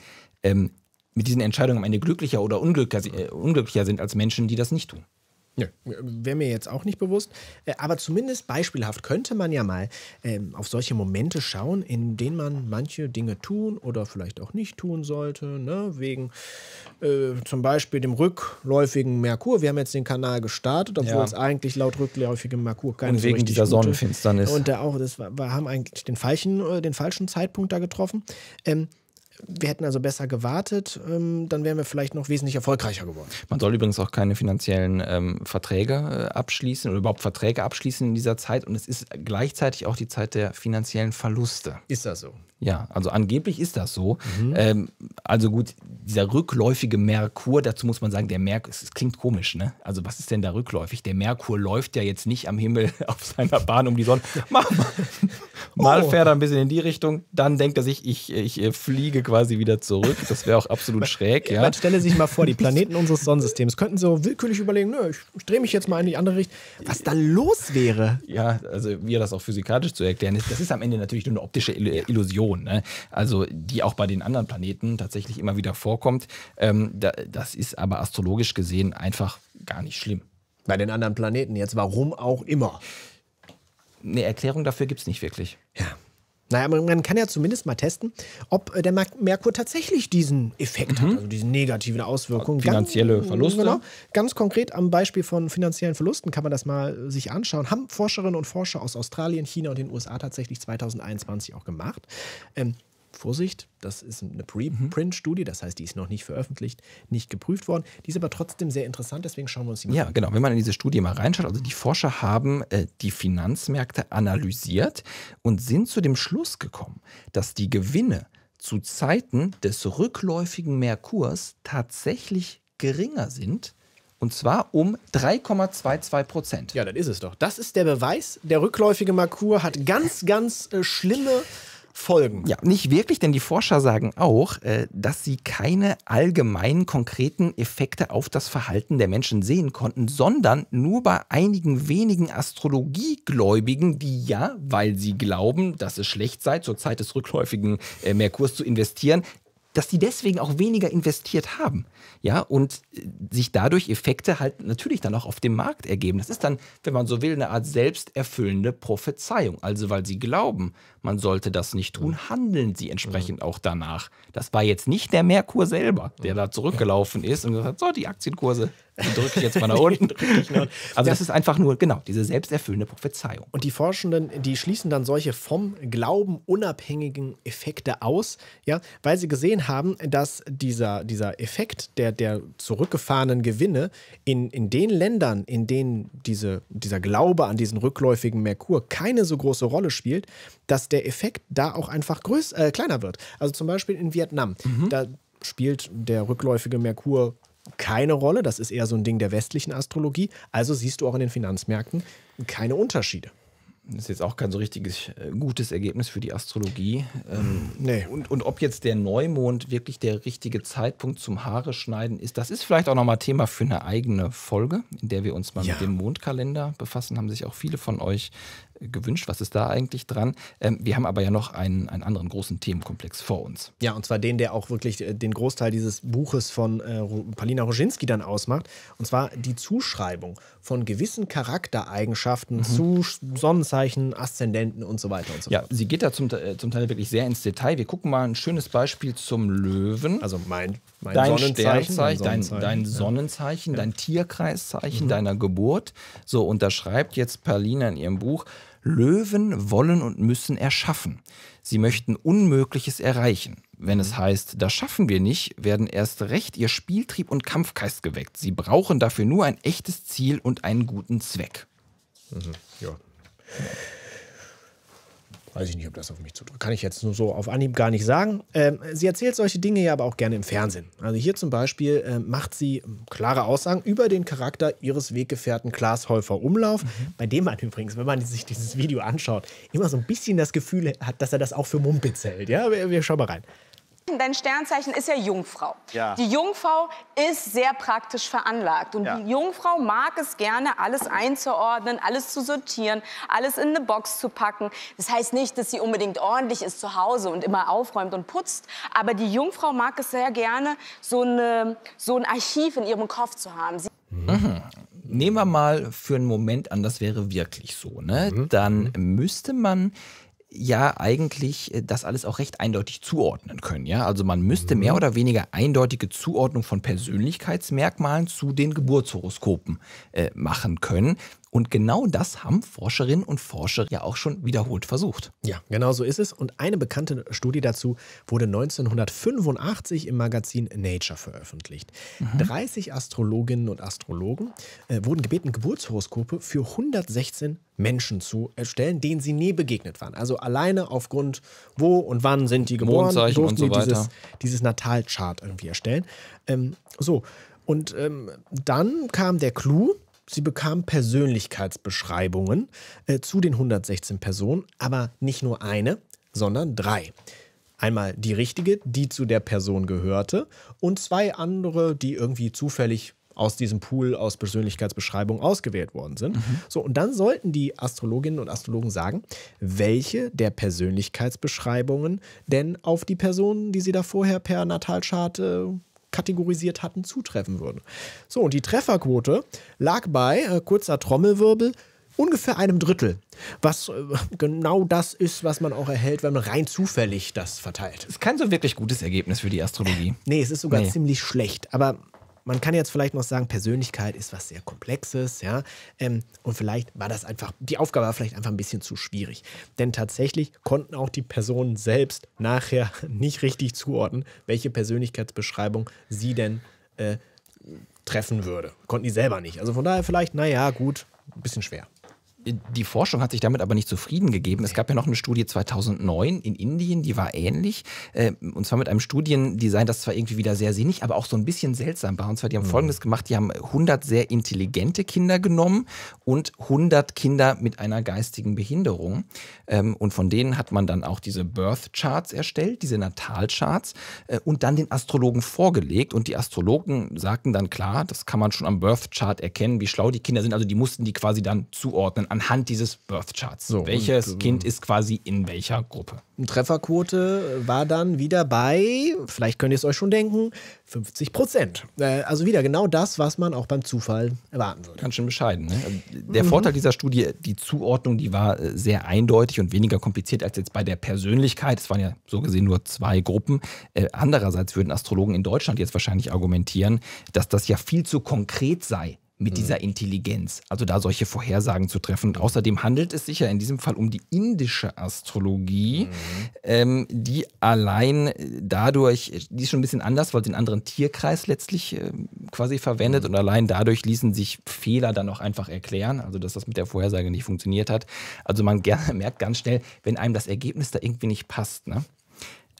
ähm, mit diesen Entscheidungen am Ende glücklicher oder unglücklicher sind als Menschen, die das nicht tun wäre mir jetzt auch nicht bewusst. Äh, aber zumindest beispielhaft könnte man ja mal ähm, auf solche Momente schauen, in denen man manche Dinge tun oder vielleicht auch nicht tun sollte. Ne? Wegen äh, zum Beispiel dem rückläufigen Merkur. Wir haben jetzt den Kanal gestartet, obwohl ja. es eigentlich laut rückläufigem Merkur keine Und wegen so dieser Sonnenfinsternis. Und da auch, das war, wir haben eigentlich den falschen, äh, den falschen Zeitpunkt da getroffen. Ähm, wir hätten also besser gewartet, ähm, dann wären wir vielleicht noch wesentlich erfolgreicher geworden. Man soll übrigens auch keine finanziellen ähm, Verträge äh, abschließen oder überhaupt Verträge abschließen in dieser Zeit. Und es ist gleichzeitig auch die Zeit der finanziellen Verluste. Ist das so? Ja, also angeblich ist das so. Mhm. Ähm, also gut, dieser rückläufige Merkur, dazu muss man sagen, der Merkur, es klingt komisch, ne? Also was ist denn da rückläufig? Der Merkur läuft ja jetzt nicht am Himmel auf seiner Bahn um die Sonne. Mach Mal, oh. mal fährt er ein bisschen in die Richtung, dann denkt er sich, ich, ich äh, fliege quasi wieder zurück. Das wäre auch absolut schräg. Ja? Man stelle sich mal vor, die Planeten unseres Sonnensystems könnten so willkürlich überlegen, nö, ich drehe mich jetzt mal in die andere Richtung. Was da los wäre? Ja, also wie er das auch physikalisch zu erklären ist, das ist am Ende natürlich nur eine optische Illusion. Situation, ne? also die auch bei den anderen Planeten tatsächlich immer wieder vorkommt. Ähm, da, das ist aber astrologisch gesehen einfach gar nicht schlimm. Bei den anderen Planeten jetzt, warum auch immer. Eine Erklärung dafür gibt es nicht wirklich. Ja. Naja, man, kann ja zumindest mal testen, ob äh, der Merkur tatsächlich diesen Effekt mhm. hat, also diese negativen Auswirkungen. Finanzielle ganz, Verluste. Genau, ganz konkret am Beispiel von finanziellen Verlusten kann man das mal äh, sich anschauen. Haben Forscherinnen und Forscher aus Australien, China und den USA tatsächlich 2021 auch gemacht. Ähm, Vorsicht, das ist eine Preprint-Studie, mhm. das heißt, die ist noch nicht veröffentlicht, nicht geprüft worden. Die ist aber trotzdem sehr interessant, deswegen schauen wir uns die mal ja, an. Ja, genau. Wenn man in diese Studie mal reinschaut, also die Forscher haben äh, die Finanzmärkte analysiert und sind zu dem Schluss gekommen, dass die Gewinne zu Zeiten des rückläufigen Merkurs tatsächlich geringer sind und zwar um 3,22 Prozent. Ja, dann ist es doch. Das ist der Beweis. Der rückläufige Merkur hat ganz, ganz äh, schlimme folgen. Ja, nicht wirklich, denn die Forscher sagen auch, äh, dass sie keine allgemeinen konkreten Effekte auf das Verhalten der Menschen sehen konnten, sondern nur bei einigen wenigen Astrologiegläubigen, die ja, weil sie glauben, dass es schlecht sei, zur Zeit des rückläufigen äh, Merkurs zu investieren, dass die deswegen auch weniger investiert haben. Ja, und äh, sich dadurch Effekte halt natürlich dann auch auf dem Markt ergeben. Das ist dann, wenn man so will, eine Art selbsterfüllende Prophezeiung. Also, weil sie glauben, man sollte das nicht tun, mhm. handeln sie entsprechend mhm. auch danach. Das war jetzt nicht der Merkur selber, der mhm. da zurückgelaufen ist und gesagt hat, so, die Aktienkurse drücke ich jetzt mal nach unten. also das ist einfach nur, genau, diese selbsterfüllende Prophezeiung. Und die Forschenden, die schließen dann solche vom Glauben unabhängigen Effekte aus, ja, weil sie gesehen haben, dass dieser, dieser Effekt der, der zurückgefahrenen Gewinne in, in den Ländern, in denen diese, dieser Glaube an diesen rückläufigen Merkur keine so große Rolle spielt, dass der Effekt da auch einfach größ, äh, kleiner wird. Also zum Beispiel in Vietnam. Mhm. Da spielt der rückläufige Merkur keine Rolle. Das ist eher so ein Ding der westlichen Astrologie. Also siehst du auch in den Finanzmärkten keine Unterschiede. Das ist jetzt auch kein so richtiges äh, gutes Ergebnis für die Astrologie. Ähm, hm, nee. und, und ob jetzt der Neumond wirklich der richtige Zeitpunkt zum Haare schneiden ist, das ist vielleicht auch nochmal Thema für eine eigene Folge, in der wir uns mal ja. mit dem Mondkalender befassen. Haben sich auch viele von euch gewünscht. Was ist da eigentlich dran? Ähm, wir haben aber ja noch einen, einen anderen großen Themenkomplex vor uns. Ja, und zwar den, der auch wirklich äh, den Großteil dieses Buches von äh, Palina Roginski dann ausmacht. Und zwar die Zuschreibung von gewissen Charaktereigenschaften mhm. zu Sonnenzeichen, Aszendenten und so weiter und so ja, fort. Ja, sie geht da zum, äh, zum Teil wirklich sehr ins Detail. Wir gucken mal ein schönes Beispiel zum Löwen. Also mein, mein dein Sonnenzeichen, Sonnenzeichen, dein, dein, Sonnenzeichen, ja. dein Tierkreiszeichen, mhm. deiner Geburt. So, und da schreibt jetzt Palina in ihrem Buch, Löwen wollen und müssen erschaffen. Sie möchten Unmögliches erreichen. Wenn es mhm. heißt, das schaffen wir nicht, werden erst recht ihr Spieltrieb und Kampfgeist geweckt. Sie brauchen dafür nur ein echtes Ziel und einen guten Zweck. Mhm, ja. Weiß ich nicht, ob das auf mich zutrifft. Kann ich jetzt nur so auf Anhieb gar nicht sagen. Ähm, sie erzählt solche Dinge ja aber auch gerne im Fernsehen. Also hier zum Beispiel äh, macht sie ähm, klare Aussagen über den Charakter ihres Weggefährten Klaas Häufer Umlauf, mhm. bei dem man übrigens, wenn man sich dieses Video anschaut, immer so ein bisschen das Gefühl hat, dass er das auch für Mumpitz hält. Ja, wir, wir schauen mal rein. Dein Sternzeichen ist ja Jungfrau. Ja. Die Jungfrau ist sehr praktisch veranlagt. Und ja. die Jungfrau mag es gerne, alles einzuordnen, alles zu sortieren, alles in eine Box zu packen. Das heißt nicht, dass sie unbedingt ordentlich ist zu Hause und immer aufräumt und putzt. Aber die Jungfrau mag es sehr gerne, so, eine, so ein Archiv in ihrem Kopf zu haben. Sie mhm. Nehmen wir mal für einen Moment an, das wäre wirklich so. Ne? Mhm. Dann mhm. müsste man ja eigentlich äh, das alles auch recht eindeutig zuordnen können. Ja? Also man müsste mehr mhm. oder weniger eindeutige Zuordnung von Persönlichkeitsmerkmalen zu den Geburtshoroskopen äh, machen können. Und genau das haben Forscherinnen und Forscher ja auch schon wiederholt versucht. Ja, genau so ist es. Und eine bekannte Studie dazu wurde 1985 im Magazin Nature veröffentlicht. Mhm. 30 Astrologinnen und Astrologen äh, wurden gebeten, Geburtshoroskope für 116 Menschen zu erstellen, denen sie nie begegnet waren. Also alleine aufgrund, wo und wann sind die geboren, durften und so weiter. dieses, dieses Natalchart irgendwie erstellen. Ähm, so, und ähm, dann kam der Clou, Sie bekam Persönlichkeitsbeschreibungen äh, zu den 116 Personen, aber nicht nur eine, sondern drei. Einmal die richtige, die zu der Person gehörte, und zwei andere, die irgendwie zufällig aus diesem Pool aus Persönlichkeitsbeschreibungen ausgewählt worden sind. Mhm. So, und dann sollten die Astrologinnen und Astrologen sagen, welche der Persönlichkeitsbeschreibungen denn auf die Personen, die sie da vorher per Natalchart kategorisiert hatten, zutreffen würden. So, und die Trefferquote lag bei, äh, kurzer Trommelwirbel, ungefähr einem Drittel. Was äh, genau das ist, was man auch erhält, wenn man rein zufällig das verteilt. Es ist kein so wirklich gutes Ergebnis für die Astrologie. Nee, es ist sogar nee. ziemlich schlecht. Aber man kann jetzt vielleicht noch sagen, Persönlichkeit ist was sehr Komplexes, ja. Ähm, und vielleicht war das einfach, die Aufgabe war vielleicht einfach ein bisschen zu schwierig. Denn tatsächlich konnten auch die Personen selbst nachher nicht richtig zuordnen, welche Persönlichkeitsbeschreibung sie denn äh, treffen würde. Konnten die selber nicht. Also von daher vielleicht, naja, gut, ein bisschen schwer. Die Forschung hat sich damit aber nicht zufrieden gegeben. Es gab ja noch eine Studie 2009 in Indien, die war ähnlich. Äh, und zwar mit einem Studiendesign, das zwar irgendwie wieder sehr sinnig, aber auch so ein bisschen seltsam war. Und zwar, die haben mhm. Folgendes gemacht, die haben 100 sehr intelligente Kinder genommen und 100 Kinder mit einer geistigen Behinderung. Ähm, und von denen hat man dann auch diese Birth Charts erstellt, diese Natalcharts äh, und dann den Astrologen vorgelegt. Und die Astrologen sagten dann, klar, das kann man schon am Birth Chart erkennen, wie schlau die Kinder sind. Also die mussten die quasi dann zuordnen anhand dieses Birth Charts. So, Welches und, äh, Kind ist quasi in welcher Gruppe? Trefferquote war dann wieder bei, vielleicht könnt ihr es euch schon denken, 50 Prozent. Äh, also wieder genau das, was man auch beim Zufall erwarten würde. Ganz schön bescheiden. Ne? Also, der mhm. Vorteil dieser Studie, die Zuordnung, die war äh, sehr eindeutig und weniger kompliziert als jetzt bei der Persönlichkeit. Es waren ja so gesehen nur zwei Gruppen. andererseits würden Astrologen in Deutschland jetzt wahrscheinlich argumentieren, dass das ja viel zu konkret sei mit mhm. dieser Intelligenz, also da solche Vorhersagen zu treffen. Und außerdem handelt es sich ja in diesem Fall um die indische Astrologie, mhm. ähm, die allein äh, dadurch, die ist schon ein bisschen anders, weil sie einen anderen Tierkreis letztlich äh, quasi verwendet mhm. und allein dadurch ließen sich Fehler dann auch einfach erklären, also dass das mit der Vorhersage nicht funktioniert hat. Also man gerne, merkt ganz schnell, wenn einem das Ergebnis da irgendwie nicht passt, ne?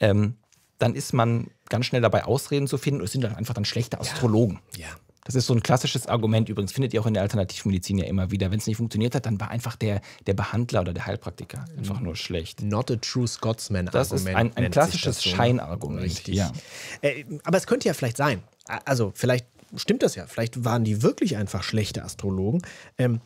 Ähm, dann ist man ganz schnell dabei, Ausreden zu finden und es sind dann einfach dann schlechte Astrologen. ja. ja. Das ist so ein klassisches Argument übrigens, findet ihr auch in der Alternativmedizin ja immer wieder. Wenn es nicht funktioniert hat, dann war einfach der, der Behandler oder der Heilpraktiker einfach nur schlecht. Not a true Scotsman-Argument. Das ist ein, ein klassisches ne? Scheinargument. Richtig. Ja. Äh, aber es könnte ja vielleicht sein. Also, vielleicht stimmt das ja. Vielleicht waren die wirklich einfach schlechte Astrologen. Ähm,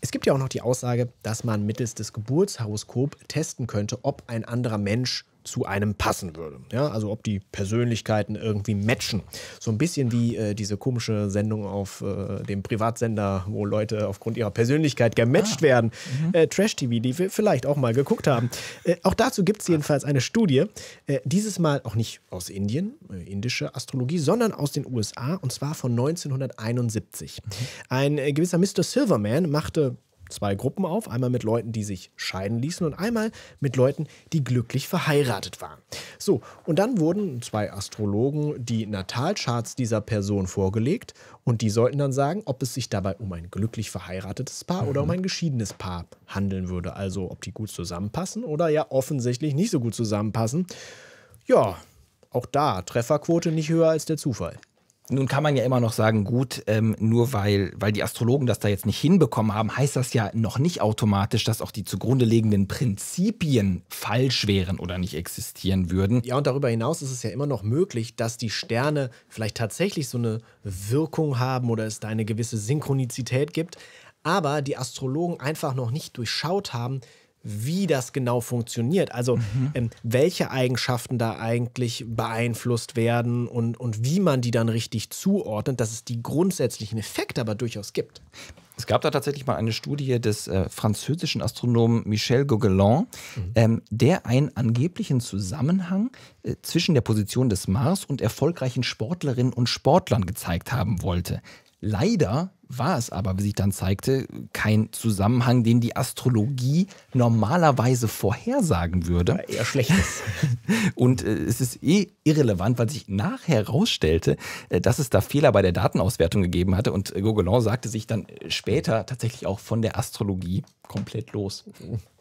es gibt ja auch noch die Aussage, dass man mittels des Geburtshoroskop testen könnte, ob ein anderer Mensch zu einem passen würde. Ja, also ob die Persönlichkeiten irgendwie matchen. So ein bisschen wie äh, diese komische Sendung auf äh, dem Privatsender, wo Leute aufgrund ihrer Persönlichkeit gematcht ah. werden. Mhm. Äh, Trash-TV, die wir vielleicht auch mal geguckt haben. Äh, auch dazu gibt es jedenfalls eine Studie. Äh, dieses Mal auch nicht aus Indien, äh, indische Astrologie, sondern aus den USA und zwar von 1971. Mhm. Ein gewisser Mr. Silverman machte zwei Gruppen auf. Einmal mit Leuten, die sich scheiden ließen und einmal mit Leuten, die glücklich verheiratet waren. So, und dann wurden zwei Astrologen die Natalcharts dieser Person vorgelegt und die sollten dann sagen, ob es sich dabei um ein glücklich verheiratetes Paar mhm. oder um mhm. ein geschiedenes Paar handeln würde. Also ob die gut zusammenpassen oder ja offensichtlich nicht so gut zusammenpassen. Ja, auch da Trefferquote nicht höher als der Zufall. Nun kann man ja immer noch sagen, gut, ähm, nur weil, weil die Astrologen das da jetzt nicht hinbekommen haben, heißt das ja noch nicht automatisch, dass auch die zugrunde liegenden Prinzipien falsch wären oder nicht existieren würden. Ja, und darüber hinaus ist es ja immer noch möglich, dass die Sterne vielleicht tatsächlich so eine Wirkung haben oder es da eine gewisse Synchronizität gibt, aber die Astrologen einfach noch nicht durchschaut haben, wie das genau funktioniert. Also mhm. ähm, welche Eigenschaften da eigentlich beeinflusst werden und, und wie man die dann richtig zuordnet, dass es die grundsätzlichen Effekte aber durchaus gibt. Es gab da tatsächlich mal eine Studie des äh, französischen Astronomen Michel Gauguelin, mhm. ähm, der einen angeblichen Zusammenhang äh, zwischen der Position des Mars und erfolgreichen Sportlerinnen und Sportlern gezeigt haben wollte. Leider war es aber, wie sich dann zeigte, kein Zusammenhang, den die Astrologie normalerweise vorhersagen würde. eher schlechtes. Und äh, es ist eh irrelevant, weil sich nachher herausstellte, äh, dass es da Fehler bei der Datenauswertung gegeben hatte. Und äh, Gauguin sagte sich dann äh, später tatsächlich auch von der Astrologie komplett los.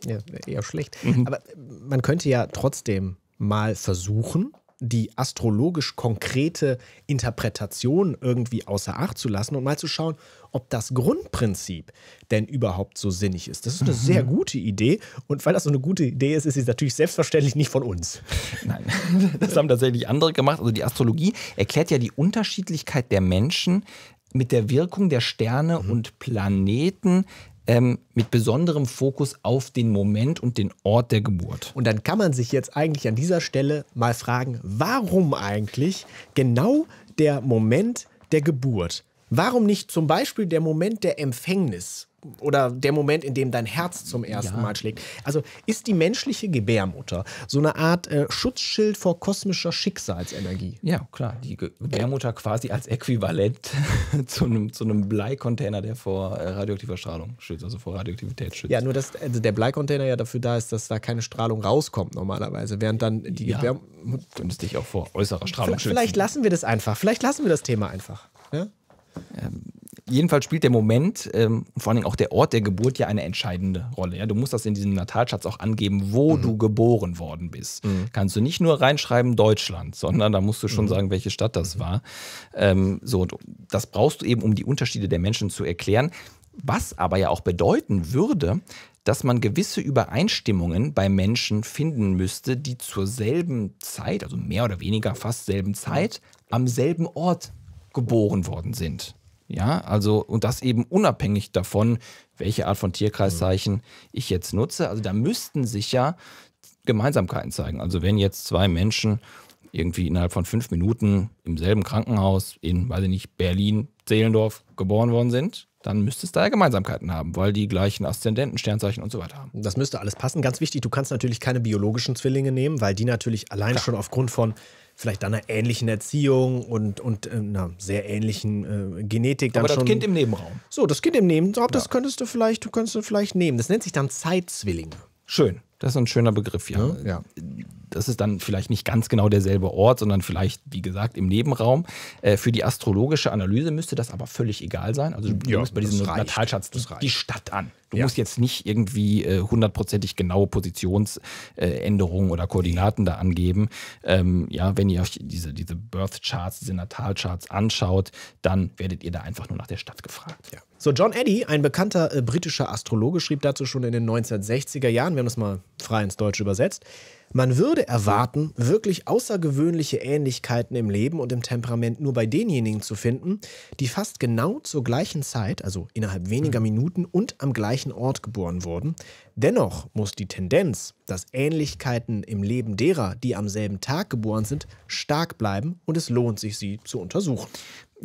Ja, eher schlecht. Mhm. Aber man könnte ja trotzdem mal versuchen, die astrologisch konkrete Interpretation irgendwie außer Acht zu lassen und mal zu schauen, ob das Grundprinzip denn überhaupt so sinnig ist. Das ist eine mhm. sehr gute Idee und weil das so eine gute Idee ist, ist sie natürlich selbstverständlich nicht von uns. Nein, das haben tatsächlich andere gemacht. Also die Astrologie erklärt ja die Unterschiedlichkeit der Menschen mit der Wirkung der Sterne mhm. und Planeten ähm, mit besonderem Fokus auf den Moment und den Ort der Geburt. Und dann kann man sich jetzt eigentlich an dieser Stelle mal fragen, warum eigentlich genau der Moment der Geburt? Warum nicht zum Beispiel der Moment der Empfängnis? oder der Moment, in dem dein Herz zum ersten ja. Mal schlägt. Also ist die menschliche Gebärmutter so eine Art äh, Schutzschild vor kosmischer Schicksalsenergie? Ja, klar. Die Gebärmutter quasi als Äquivalent zu einem, zu Bleicontainer, der vor äh, radioaktiver Strahlung schützt, also vor Radioaktivität schützt. Ja, nur dass also der Bleicontainer ja dafür da ist, dass da keine Strahlung rauskommt normalerweise, während dann die ja, Gebärmutter... Könntest dich auch vor äußerer Strahlung vielleicht schützen. Vielleicht lassen wir das einfach. Vielleicht lassen wir das Thema einfach. Ja? Ne? Ähm, jedenfalls spielt der Moment, ähm, vor allem auch der Ort der Geburt ja eine entscheidende Rolle. Ja? Du musst das in diesem Natalschatz auch angeben, wo mhm. du geboren worden bist. Mhm. Kannst du nicht nur reinschreiben Deutschland, sondern da musst du schon mhm. sagen, welche Stadt das war. Ähm, so, das brauchst du eben, um die Unterschiede der Menschen zu erklären. Was aber ja auch bedeuten würde, dass man gewisse Übereinstimmungen bei Menschen finden müsste, die zur selben Zeit, also mehr oder weniger fast selben Zeit, mhm. am selben Ort geboren worden sind. Ja, also und das eben unabhängig davon, welche Art von Tierkreiszeichen mhm. ich jetzt nutze. Also da müssten sich ja Gemeinsamkeiten zeigen. Also wenn jetzt zwei Menschen irgendwie innerhalb von fünf Minuten im selben Krankenhaus in, weiß ich nicht, Berlin, Zehlendorf geboren worden sind, dann müsste es da ja Gemeinsamkeiten haben, weil die gleichen Aszendenten, Sternzeichen und so weiter haben. Das müsste alles passen. Ganz wichtig, du kannst natürlich keine biologischen Zwillinge nehmen, weil die natürlich allein Klar. schon aufgrund von vielleicht einer ähnlichen Erziehung und, und einer äh, sehr ähnlichen äh, Genetik dann Aber das schon. Kind im Nebenraum. So, das Kind im Nebenraum, ja. das könntest du vielleicht, du könntest du vielleicht nehmen. Das nennt sich dann Zeitzwillinge. Schön. Das ist ein schöner Begriff, ja. ja. Ne? ja. Das ist dann vielleicht nicht ganz genau derselbe Ort, sondern vielleicht, wie gesagt, im Nebenraum. Äh, für die astrologische Analyse müsste das aber völlig egal sein. Also du ja, musst bei diesem reicht. Natalschatz die Stadt an. Du ja. musst jetzt nicht irgendwie äh, hundertprozentig genaue Positionsänderungen äh, oder Koordinaten da angeben. Ähm, ja, wenn ihr euch diese, diese Birth Charts, diese Natalcharts anschaut, dann werdet ihr da einfach nur nach der Stadt gefragt. Ja. So, John Eddy, ein bekannter äh, britischer Astrologe, schrieb dazu schon in den 1960er Jahren, wir haben das mal frei ins Deutsche übersetzt, man würde erwarten, wirklich außergewöhnliche Ähnlichkeiten im Leben und im Temperament nur bei denjenigen zu finden, die fast genau zur gleichen Zeit, also innerhalb weniger hm. Minuten und am gleichen Ort geboren wurden. Dennoch muss die Tendenz, dass Ähnlichkeiten im Leben derer, die am selben Tag geboren sind, stark bleiben und es lohnt sich, sie zu untersuchen.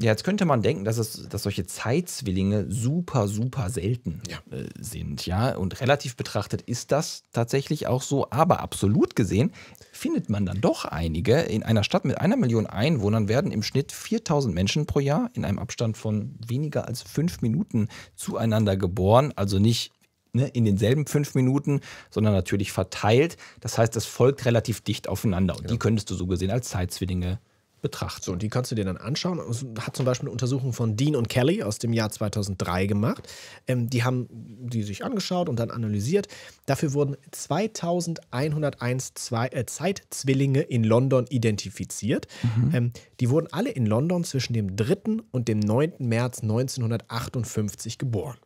Ja, jetzt könnte man denken, dass, es, dass solche Zeitzwillinge super, super selten ja. Äh, sind. Ja, und relativ betrachtet ist das tatsächlich auch so. Aber absolut gesehen findet man dann doch einige. In einer Stadt mit einer Million Einwohnern werden im Schnitt 4000 Menschen pro Jahr in einem Abstand von weniger als fünf Minuten zueinander geboren. Also nicht ne, in denselben fünf Minuten, sondern natürlich verteilt. Das heißt, es folgt relativ dicht aufeinander. Und ja. die könntest du so gesehen als Zeitzwillinge betrachten. So, und die kannst du dir dann anschauen. Es hat zum Beispiel eine Untersuchung von Dean und Kelly aus dem Jahr 2003 gemacht. Ähm, die haben die sich angeschaut und dann analysiert. Dafür wurden 2101 zwei, äh, Zeitzwillinge in London identifiziert. Mhm. Ähm, die wurden alle in London zwischen dem 3. und dem 9. März 1958 geboren.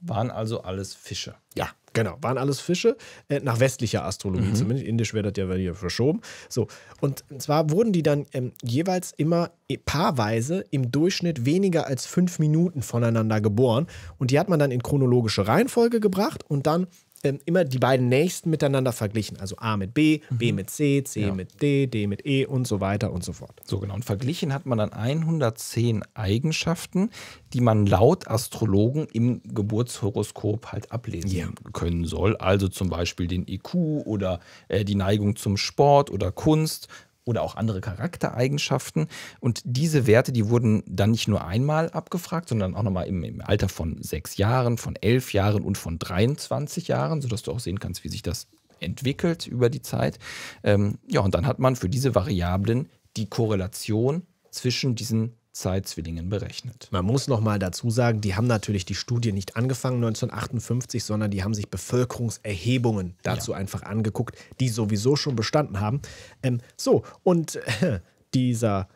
Waren also alles Fische. Ja, Genau, waren alles Fische, äh, nach westlicher Astrologie mhm. zumindest. Indisch wäre das ja wieder verschoben. So, und zwar wurden die dann ähm, jeweils immer äh, paarweise im Durchschnitt weniger als fünf Minuten voneinander geboren. Und die hat man dann in chronologische Reihenfolge gebracht und dann ähm, immer die beiden nächsten miteinander verglichen. Also A mit B, mhm. B mit C, C ja. mit D, D mit E und so weiter und so fort. So genau. Und verglichen hat man dann 110 Eigenschaften, die man laut Astrologen im Geburtshoroskop halt ablesen yeah. können soll. Also zum Beispiel den IQ e oder äh, die Neigung zum Sport oder Kunst, oder auch andere Charaktereigenschaften. Und diese Werte, die wurden dann nicht nur einmal abgefragt, sondern auch nochmal im, im Alter von sechs Jahren, von elf Jahren und von 23 Jahren, sodass du auch sehen kannst, wie sich das entwickelt über die Zeit. Ähm, ja, und dann hat man für diese Variablen die Korrelation zwischen diesen Zeitzwillingen berechnet. Man muss noch mal dazu sagen, die haben natürlich die Studie nicht angefangen 1958, sondern die haben sich Bevölkerungserhebungen dazu ja. einfach angeguckt, die sowieso schon bestanden haben. Ähm, so, und äh, dieser,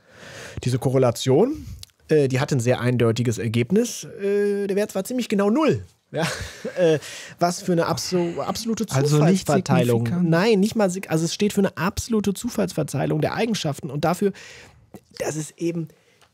diese Korrelation, äh, die hat ein sehr eindeutiges Ergebnis. Äh, der Wert war ziemlich genau null. Ja, äh, was für eine absol absolute Zufallsverteilung. Also nicht Nein, nicht mal. Also es steht für eine absolute Zufallsverteilung der Eigenschaften und dafür, dass es eben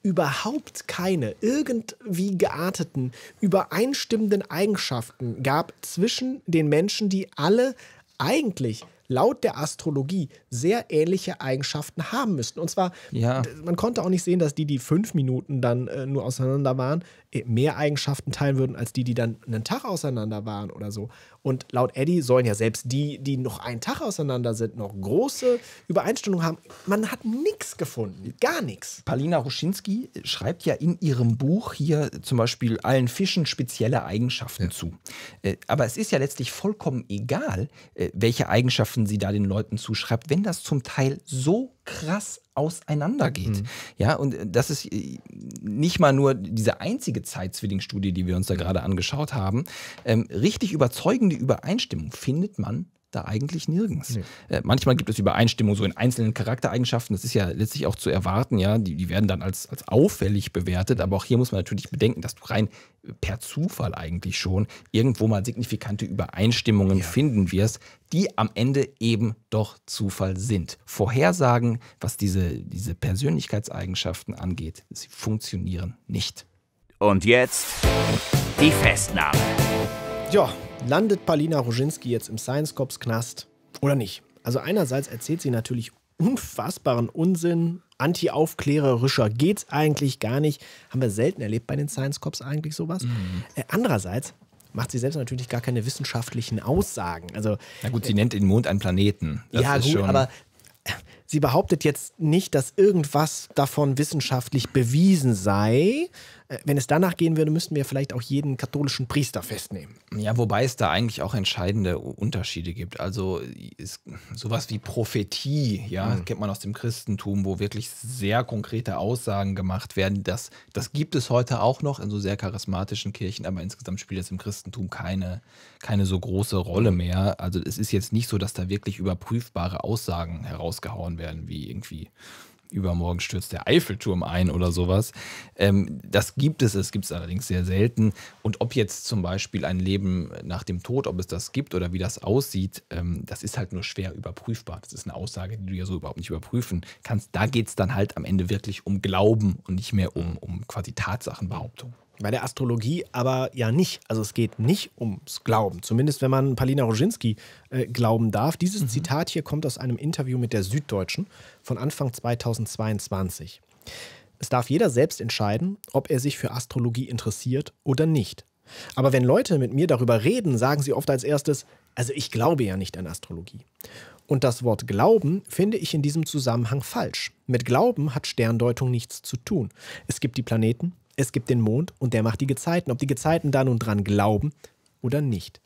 überhaupt keine irgendwie gearteten, übereinstimmenden Eigenschaften gab zwischen den Menschen, die alle eigentlich laut der Astrologie sehr ähnliche Eigenschaften haben müssten. Und zwar, ja. man konnte auch nicht sehen, dass die, die fünf Minuten dann äh, nur auseinander waren, mehr Eigenschaften teilen würden, als die, die dann einen Tag auseinander waren oder so. Und laut Eddie sollen ja selbst die, die noch einen Tag auseinander sind, noch große Übereinstimmung haben. Man hat nichts gefunden, gar nichts. Paulina Ruschinski schreibt ja in ihrem Buch hier zum Beispiel allen Fischen spezielle Eigenschaften ja. zu. Äh, aber es ist ja letztlich vollkommen egal, äh, welche Eigenschaften sie da den Leuten zuschreibt, wenn das zum Teil so krass auseinandergeht. Mhm. Ja, und äh, das ist äh, nicht mal nur diese einzige Zeitzwillingsstudie, die wir uns da gerade angeschaut haben. Ähm, richtig überzeugende Übereinstimmung findet man da eigentlich nirgends. Nee. Äh, manchmal gibt es Übereinstimmungen so in einzelnen Charaktereigenschaften. Das ist ja letztlich auch zu erwarten, ja. Die, die werden dann als, als auffällig bewertet. Aber auch hier muss man natürlich bedenken, dass du rein per Zufall eigentlich schon irgendwo mal signifikante Übereinstimmungen ja. finden wirst, die am Ende eben doch Zufall sind. Vorhersagen, was diese, diese Persönlichkeitseigenschaften angeht, sie funktionieren nicht. Und jetzt die Festnahme. Ja, Landet Palina Roginski jetzt im Science Cops Knast oder nicht? Also einerseits erzählt sie natürlich unfassbaren Unsinn, antiaufklärerischer geht's eigentlich gar nicht. Haben wir selten erlebt bei den Science Cops eigentlich sowas. Mhm. Äh, andererseits macht sie selbst natürlich gar keine wissenschaftlichen Aussagen. Also, Na gut, sie äh, nennt den Mond einen Planeten. Das ja, gut, aber äh, sie behauptet jetzt nicht, dass irgendwas davon wissenschaftlich bewiesen sei, äh, wenn es danach gehen würde, müssten wir vielleicht auch jeden katholischen Priester festnehmen. Ja, wobei es da eigentlich auch entscheidende Unterschiede gibt. Also ist sowas wie Prophetie, ja, mhm. kennt man aus dem Christentum, wo wirklich sehr konkrete Aussagen gemacht werden. Das, das gibt es heute auch noch in so sehr charismatischen Kirchen, aber insgesamt spielt das im Christentum keine, keine so große Rolle mehr. Also es ist jetzt nicht so, dass da wirklich überprüfbare Aussagen herausgehauen werden, wie irgendwie übermorgen stürzt der Eiffelturm ein oder sowas. Ähm, das gibt es, es gibt es allerdings sehr selten. Und ob jetzt zum Beispiel ein Leben nach dem Tod, ob es das gibt oder wie das aussieht, ähm, das ist halt nur schwer überprüfbar. Das ist eine Aussage, die du ja so überhaupt nicht überprüfen kannst. Da geht es dann halt am Ende wirklich um Glauben und nicht mehr um, um quasi Tatsachenbehauptung. Bei der Astrologie aber ja nicht. Also es geht nicht ums Glauben. Zumindest wenn man Palina Roginski äh, glauben darf. Dieses mhm. Zitat hier kommt aus einem Interview mit der Süddeutschen von Anfang 2022. Es darf jeder selbst entscheiden, ob er sich für Astrologie interessiert oder nicht. Aber wenn Leute mit mir darüber reden, sagen sie oft als erstes, also ich glaube ja nicht an Astrologie. Und das Wort Glauben finde ich in diesem Zusammenhang falsch. Mit Glauben hat Sterndeutung nichts zu tun. Es gibt die Planeten, es gibt den Mond und der macht die Gezeiten. Ob die Gezeiten da nun dran glauben oder nicht.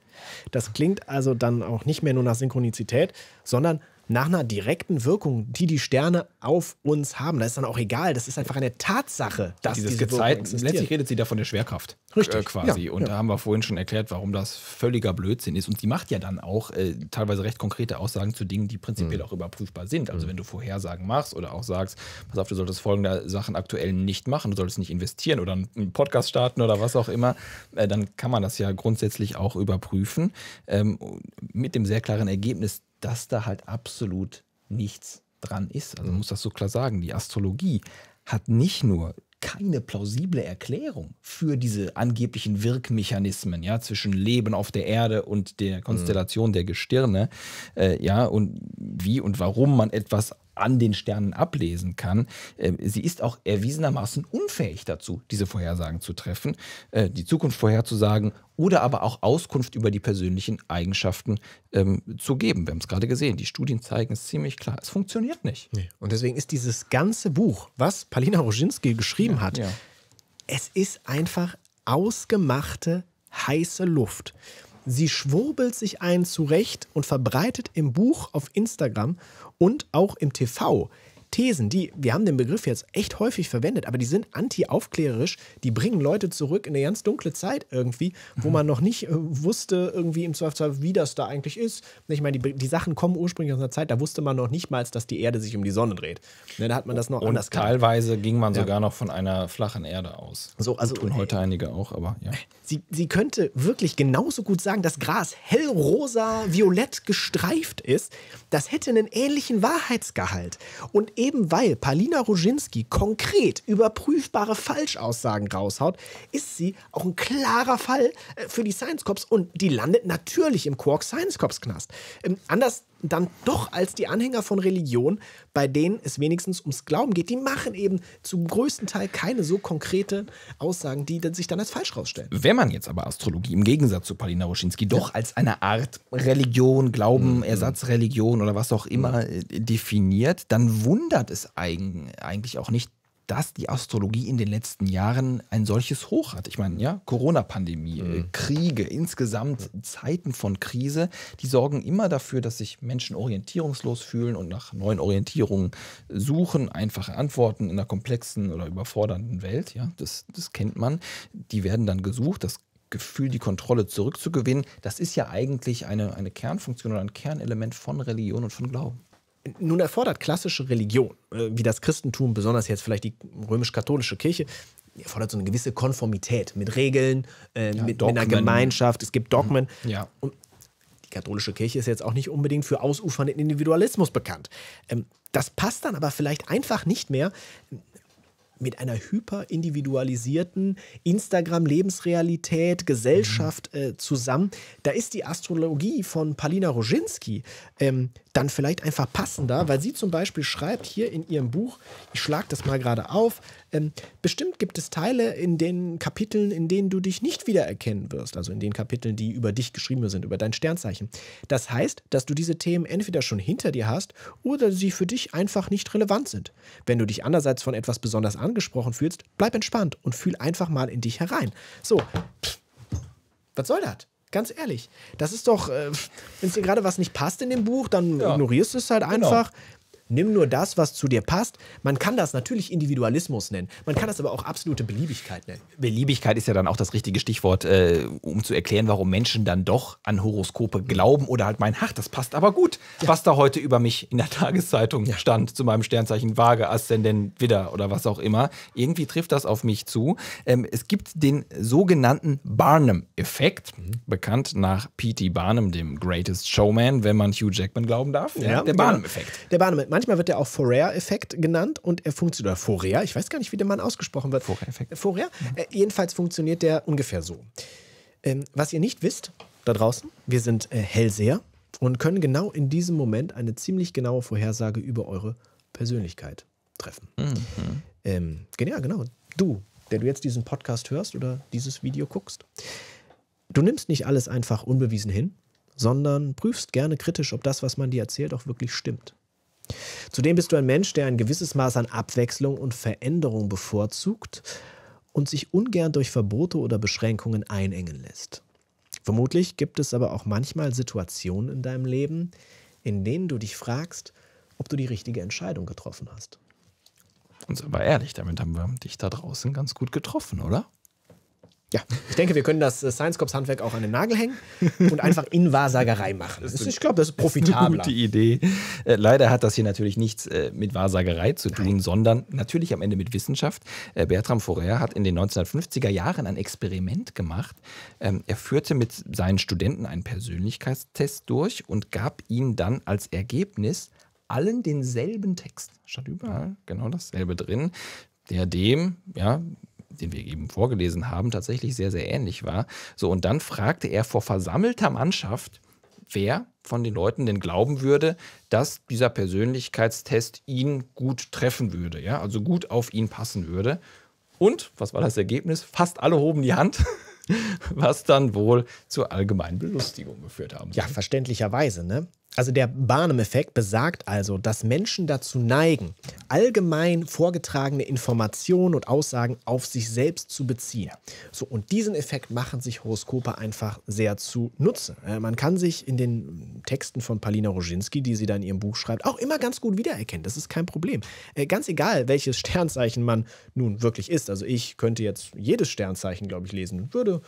Das klingt also dann auch nicht mehr nur nach Synchronizität, sondern nach einer direkten Wirkung, die die Sterne auf uns haben. Da ist dann auch egal. Das ist einfach eine Tatsache, dass Dieses diese Gezeit, Letztlich redet sie da von der Schwerkraft. Äh, Richtig. Äh, quasi. Ja, und ja. da haben wir vorhin schon erklärt, warum das völliger Blödsinn ist. Und sie macht ja dann auch äh, teilweise recht konkrete Aussagen zu Dingen, die prinzipiell mhm. auch überprüfbar sind. Also mhm. wenn du Vorhersagen machst oder auch sagst, pass auf, du solltest folgende Sachen aktuell nicht machen, du solltest nicht investieren oder einen Podcast starten oder was auch immer, äh, dann kann man das ja grundsätzlich auch überprüfen. Ähm, mit dem sehr klaren Ergebnis, dass da halt absolut nichts dran ist. Also man mhm. muss das so klar sagen, die Astrologie hat nicht nur keine plausible Erklärung für diese angeblichen Wirkmechanismen, ja, zwischen Leben auf der Erde und der mhm. Konstellation mhm. der Gestirne, äh, ja, und wie und warum man etwas an den Sternen ablesen kann. Ähm, sie ist auch erwiesenermaßen unfähig dazu, diese Vorhersagen zu treffen, äh, die Zukunft vorherzusagen oder aber auch Auskunft über die persönlichen Eigenschaften ähm, zu geben. Wir haben es gerade gesehen, die Studien zeigen es ziemlich klar, es funktioniert nicht. Nee. Und deswegen ist dieses ganze Buch, was Palina Roginski geschrieben ja, hat, ja. es ist einfach ausgemachte heiße Luft. Sie schwurbelt sich einen zurecht und verbreitet im Buch, auf Instagram und auch im TV Thesen, die, wir haben den Begriff jetzt echt häufig verwendet, aber die sind anti-aufklärerisch, die bringen Leute zurück in eine ganz dunkle Zeit irgendwie, wo mhm. man noch nicht äh, wusste, irgendwie im Zweifelsfall, wie das da eigentlich ist. Ich meine, die, die, Sachen kommen ursprünglich aus einer Zeit, da wusste man noch nicht mal, dass die Erde sich um die Sonne dreht. Ne, da hat man das noch und anders Teilweise gemacht. ging man ja. sogar noch von einer flachen Erde aus. So, also, und äh, heute ey, einige auch, aber ja. Sie, sie könnte wirklich genauso gut sagen, dass Gras hellrosa, violett gestreift ist. Das hätte einen ähnlichen Wahrheitsgehalt. Und eben weil Palina Roginski konkret überprüfbare Falschaussagen raushaut, ist sie auch ein klarer Fall äh, für die Science Cops und die landet natürlich im Quark Science Cops Knast. Ähm, anders dann doch als die Anhänger von Religion, bei denen es wenigstens ums Glauben geht. Die machen eben zum größten Teil keine so konkreten Aussagen, die sich dann als falsch rausstellen. Wenn man jetzt aber Astrologie im Gegensatz zu Paulina Ruschinski doch ja. als eine Art Religion, Glauben, mhm. Ersatzreligion oder was auch immer mhm. definiert, dann wundert es eigentlich auch nicht, dass die Astrologie in den letzten Jahren ein solches Hoch hat. Ich meine, ja, Corona-Pandemie, mhm. Kriege, insgesamt Zeiten von Krise, die sorgen immer dafür, dass sich Menschen orientierungslos fühlen und nach neuen Orientierungen suchen, einfache Antworten in einer komplexen oder überfordernden Welt. Ja, das, das kennt man. Die werden dann gesucht. Das Gefühl, die Kontrolle zurückzugewinnen, das ist ja eigentlich eine, eine Kernfunktion oder ein Kernelement von Religion und von Glauben nun erfordert klassische Religion, äh, wie das Christentum, besonders jetzt vielleicht die römisch-katholische Kirche, erfordert so eine gewisse Konformität mit Regeln, äh, ja, mit, mit, einer Gemeinschaft. Es gibt mhm. Dogmen. Ja. Und die katholische Kirche ist jetzt auch nicht unbedingt für ausufernden Individualismus bekannt. Ähm, das passt dann aber vielleicht einfach nicht mehr ähm, mit einer hyperindividualisierten Instagram-Lebensrealität, Gesellschaft mhm. äh, zusammen. Da ist die Astrologie von Palina Roginski, ähm, dann vielleicht einfach passender, weil sie zum Beispiel schreibt hier in ihrem Buch, ich schlage das mal gerade auf, ähm, bestimmt gibt es Teile in den Kapiteln, in denen du dich nicht wiedererkennen wirst, also in den Kapiteln, die über dich geschrieben sind, über dein Sternzeichen. Das heißt, dass du diese Themen entweder schon hinter dir hast oder sie für dich einfach nicht relevant sind. Wenn du dich andererseits von etwas besonders angesprochen fühlst, bleib entspannt und fühl einfach mal in dich herein. So, was soll das? Ganz ehrlich, das ist doch, äh, wenn dir gerade was nicht passt in dem Buch, dann ja. ignorierst du es halt genau. einfach. Nimm nur das, was zu dir passt. Man kann das natürlich Individualismus nennen. Man kann das aber auch absolute Beliebigkeit nennen. Beliebigkeit ist ja dann auch das richtige Stichwort, äh, um zu erklären, warum Menschen dann doch an Horoskope glauben oder halt meinen, ach, das passt aber gut, ja. was da heute über mich in der Tageszeitung ja. stand, zu meinem Sternzeichen Waage, Aszendent, Widder oder was auch immer. Irgendwie trifft das auf mich zu. Ähm, es gibt den sogenannten Barnum-Effekt, mhm. bekannt nach P.T. Barnum, dem Greatest Showman, wenn man Hugh Jackman glauben darf. Ja, der genau. Barnum-Effekt. Der Barnum-Effekt manchmal wird der auch forer effekt genannt und er funktioniert, oder Forer, ich weiß gar nicht, wie der Mann ausgesprochen wird. forer effekt Fourier. Ja. Mhm. Äh, jedenfalls funktioniert der ungefähr so. Ähm, was ihr nicht wisst, da draußen, wir sind äh, Hellseher und können genau in diesem Moment eine ziemlich genaue Vorhersage über eure Persönlichkeit treffen. Mhm. Ähm, ja, genau. Du, der du jetzt diesen Podcast hörst oder dieses Video guckst, du nimmst nicht alles einfach unbewiesen hin, sondern prüfst gerne kritisch, ob das, was man dir erzählt, auch wirklich stimmt. Zudem bist du ein Mensch, der ein gewisses Maß an Abwechslung und Veränderung bevorzugt und sich ungern durch Verbote oder Beschränkungen einengen lässt. Vermutlich gibt es aber auch manchmal Situationen in deinem Leben, in denen du dich fragst, ob du die richtige Entscheidung getroffen hast. Und sind wir ehrlich, damit haben wir dich da draußen ganz gut getroffen, oder? Ja, ich denke, wir können das äh, Science Cops Handwerk auch an den Nagel hängen und einfach in Wahrsagerei machen. Das ist, ich glaube, das ist profitabler. Das ist eine gute Idee. Äh, leider hat das hier natürlich nichts äh, mit Wahrsagerei zu tun, Nein. sondern natürlich am Ende mit Wissenschaft. Bertram Forer hat in den 1950er Jahren ein Experiment gemacht. Ähm, er führte mit seinen Studenten einen Persönlichkeitstest durch und gab ihnen dann als Ergebnis allen denselben Text. Statt überall genau dasselbe drin der dem, ja, den wir eben vorgelesen haben, tatsächlich sehr, sehr ähnlich war. So, und dann fragte er vor versammelter Mannschaft, wer von den Leuten denn glauben würde, dass dieser Persönlichkeitstest ihn gut treffen würde, ja, also gut auf ihn passen würde. Und was war das Ergebnis? Fast alle hoben die Hand, was dann wohl zur allgemeinen Belustigung geführt haben. Ja, verständlicherweise, ne? Also der Barnum-Effekt besagt also, dass Menschen dazu neigen, allgemein vorgetragene Informationen und Aussagen auf sich selbst zu beziehen. So, und diesen Effekt machen sich Horoskope einfach sehr zu nutzen. Äh, man kann sich in den Texten von Palina Roginski, die sie da in ihrem Buch schreibt, auch immer ganz gut wiedererkennen. Das ist kein Problem. Äh, ganz egal, welches Sternzeichen man nun wirklich ist. Also ich könnte jetzt jedes Sternzeichen, glaube ich, lesen. Würde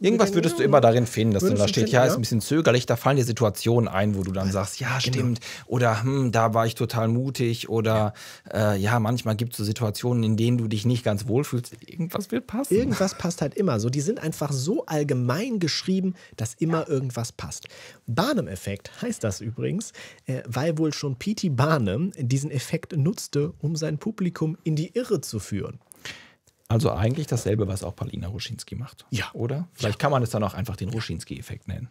Irgendwas würdest du immer darin finden, dass dann da steht, finden, ja, ist ein bisschen zögerlich, da fallen dir Situationen ein, wo du dann sagst, ja, genau. stimmt, genau. oder hm, da war ich total mutig, oder ja, äh, ja manchmal gibt es so Situationen, in denen du dich nicht ganz wohlfühlst. Irgendwas wird passen. Irgendwas passt halt immer so. Die sind einfach so allgemein geschrieben, dass immer irgendwas passt. Barnum-Effekt heißt das übrigens, äh, weil wohl schon P.T. Barnum diesen Effekt nutzte, um sein Publikum in die Irre zu führen. Also eigentlich dasselbe, was auch Paulina Ruschinski macht. Ja. Oder? Vielleicht kann man es dann auch einfach den Ruschinski-Effekt nennen.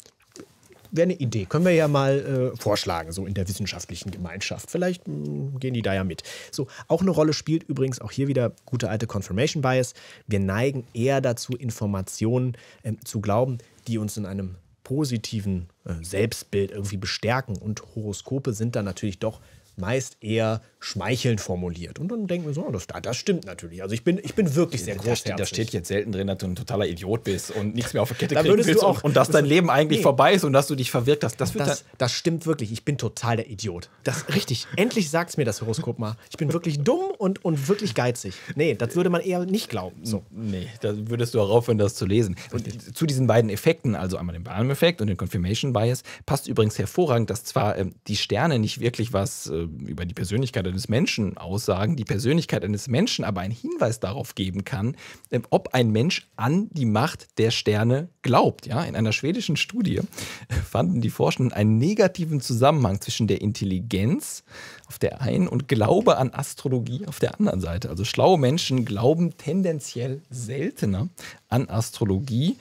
Wäre eine Idee. Können wir ja mal äh, vorschlagen, so in der wissenschaftlichen Gemeinschaft. Vielleicht mh, hm, gehen die da ja mit. So, auch eine Rolle spielt übrigens auch hier wieder gute alte Confirmation Bias. Wir neigen eher dazu, Informationen äh, zu glauben, die uns in einem positiven äh, Selbstbild irgendwie bestärken. Und Horoskope sind dann natürlich doch meist eher schmeichelnd formuliert. Und dann denken wir so, oh, das, das stimmt natürlich. Also ich bin, ich bin wirklich sehr groß. großherzig. da steht jetzt selten drin, dass du ein totaler Idiot bist und nichts mehr auf der Kette kriegen willst auch, und, und dass dein Leben eigentlich nee. vorbei ist und dass du dich verwirkt hast. Das, das, das, stimmt wirklich. Ich bin total der Idiot. Das richtig. Endlich sagt es mir das Horoskop mal. Ich bin wirklich dumm und, und wirklich geizig. Nee, das würde man eher nicht glauben. So. Nee, da würdest du auch aufhören, das zu lesen. Und zu diesen beiden Effekten, also einmal den Barnum-Effekt und den Confirmation Bias, passt übrigens hervorragend, dass zwar ähm, die Sterne nicht wirklich was äh, über die Persönlichkeit eines Menschen aussagen, die Persönlichkeit eines Menschen aber einen Hinweis darauf geben kann, ähm, ob ein Mensch an die Macht der Sterne glaubt. Ja, in einer schwedischen Studie äh, fanden die Forschenden einen negativen Zusammenhang zwischen der Intelligenz auf der einen und Glaube an Astrologie auf der anderen Seite. Also schlaue Menschen glauben tendenziell seltener an Astrologie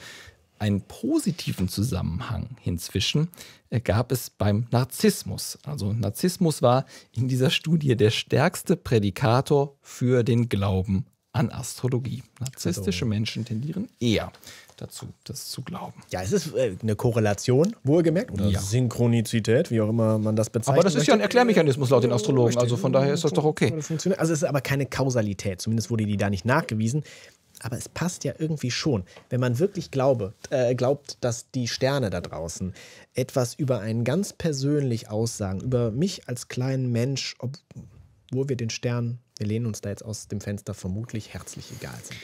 einen positiven Zusammenhang hinzwischen äh, gab es beim Narzissmus. Also Narzissmus war in dieser Studie der stärkste Prädikator für den Glauben an Astrologie. Narzisstische genau. Menschen tendieren eher dazu, das zu glauben. Ja, es ist äh, eine Korrelation, wohlgemerkt, oder ja. Synchronizität, wie auch immer man das bezeichnet. Aber das ist ja ein Erklärmechanismus laut den Astrologen, also von daher ist das doch okay. Also es ist aber keine Kausalität, zumindest wurde die da nicht nachgewiesen aber es passt ja irgendwie schon. Wenn man wirklich glaube, äh, glaubt, dass die Sterne da draußen etwas über einen ganz persönlich aussagen, über mich als kleinen Mensch, obwohl wir den Stern, wir lehnen uns da jetzt aus dem Fenster, vermutlich herzlich egal sind.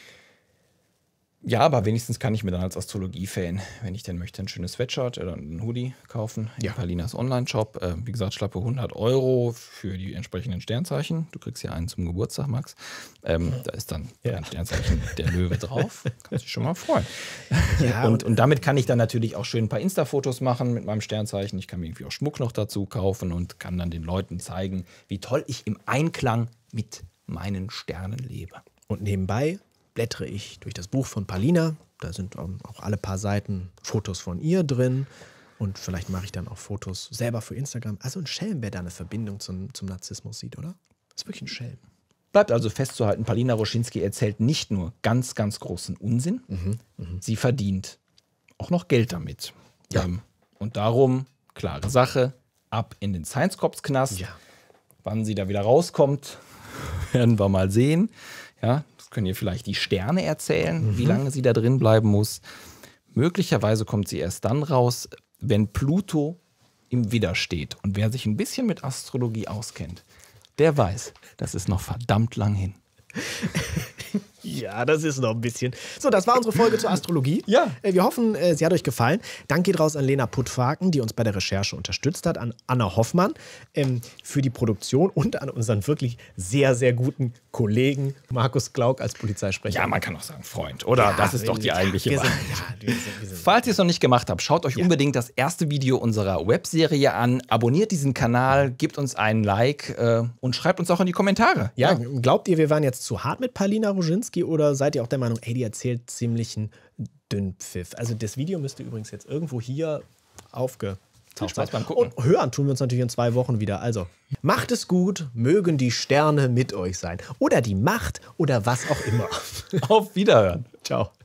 Ja, aber wenigstens kann ich mir dann als Astrologie-Fan, wenn ich denn möchte, ein schönes Sweatshirt oder einen Hoodie kaufen. Ja. In Palinas Online-Shop. Äh, wie gesagt, schlappe 100 Euro für die entsprechenden Sternzeichen. Du kriegst ja einen zum Geburtstag, Max. Ähm, da ist dann ja. ein Sternzeichen der Löwe drauf. Kannst dich schon mal freuen. Ja, und, und damit kann ich dann natürlich auch schön ein paar Insta-Fotos machen mit meinem Sternzeichen. Ich kann mir irgendwie auch Schmuck noch dazu kaufen und kann dann den Leuten zeigen, wie toll ich im Einklang mit meinen Sternen lebe. Und nebenbei blättere ich durch das Buch von Palina. Da sind auch alle paar Seiten Fotos von ihr drin. Und vielleicht mache ich dann auch Fotos selber für Instagram. Also ein Schelm, wer da eine Verbindung zum, zum Narzissmus sieht, oder? Das ist wirklich ein Schelm. Bleibt also festzuhalten, Palina Roschinski erzählt nicht nur ganz, ganz großen Unsinn, mhm, mh. sie verdient auch noch Geld damit. Ja. Ähm, und darum, klare Sache, ab in den science Cops knast ja. Wann sie da wieder rauskommt, werden wir mal sehen. Ja, können ihr vielleicht die Sterne erzählen, mhm. wie lange sie da drin bleiben muss. Möglicherweise kommt sie erst dann raus, wenn Pluto im Widder steht. Und wer sich ein bisschen mit Astrologie auskennt, der weiß, das ist noch verdammt lang hin. Ja, das ist noch ein bisschen. So, das war unsere Folge zur Astrologie. Ja. Äh, wir hoffen, äh, sie hat euch gefallen. Danke geht raus an Lena Puttfaken, die uns bei der Recherche unterstützt hat, an Anna Hoffmann ähm, für die Produktion und an unseren wirklich sehr, sehr guten Kollegen Markus Glauk als Polizeisprecher. Ja, man kann auch sagen Freund, oder? Ja, das ist doch die eigentliche ja, Wahl. Ja, Falls ihr es noch nicht gemacht habt, schaut euch unbedingt das erste Video unserer Webserie an, abonniert diesen Kanal, gebt uns einen Like äh, und schreibt uns auch in die Kommentare. Ja, glaubt ihr, wir waren jetzt zu hart mit Palina Ruzinski? die oder seid ihr auch der Meinung, ey, die erzählt ziemlich einen dünnen Pfiff? Also das Video müsste übrigens jetzt irgendwo hier aufge viel Und hören tun wir uns natürlich in zwei Wochen wieder. Also, macht es gut, mögen die Sterne mit euch sein. Oder die Macht oder was auch immer. Auf Wiederhören. Ciao.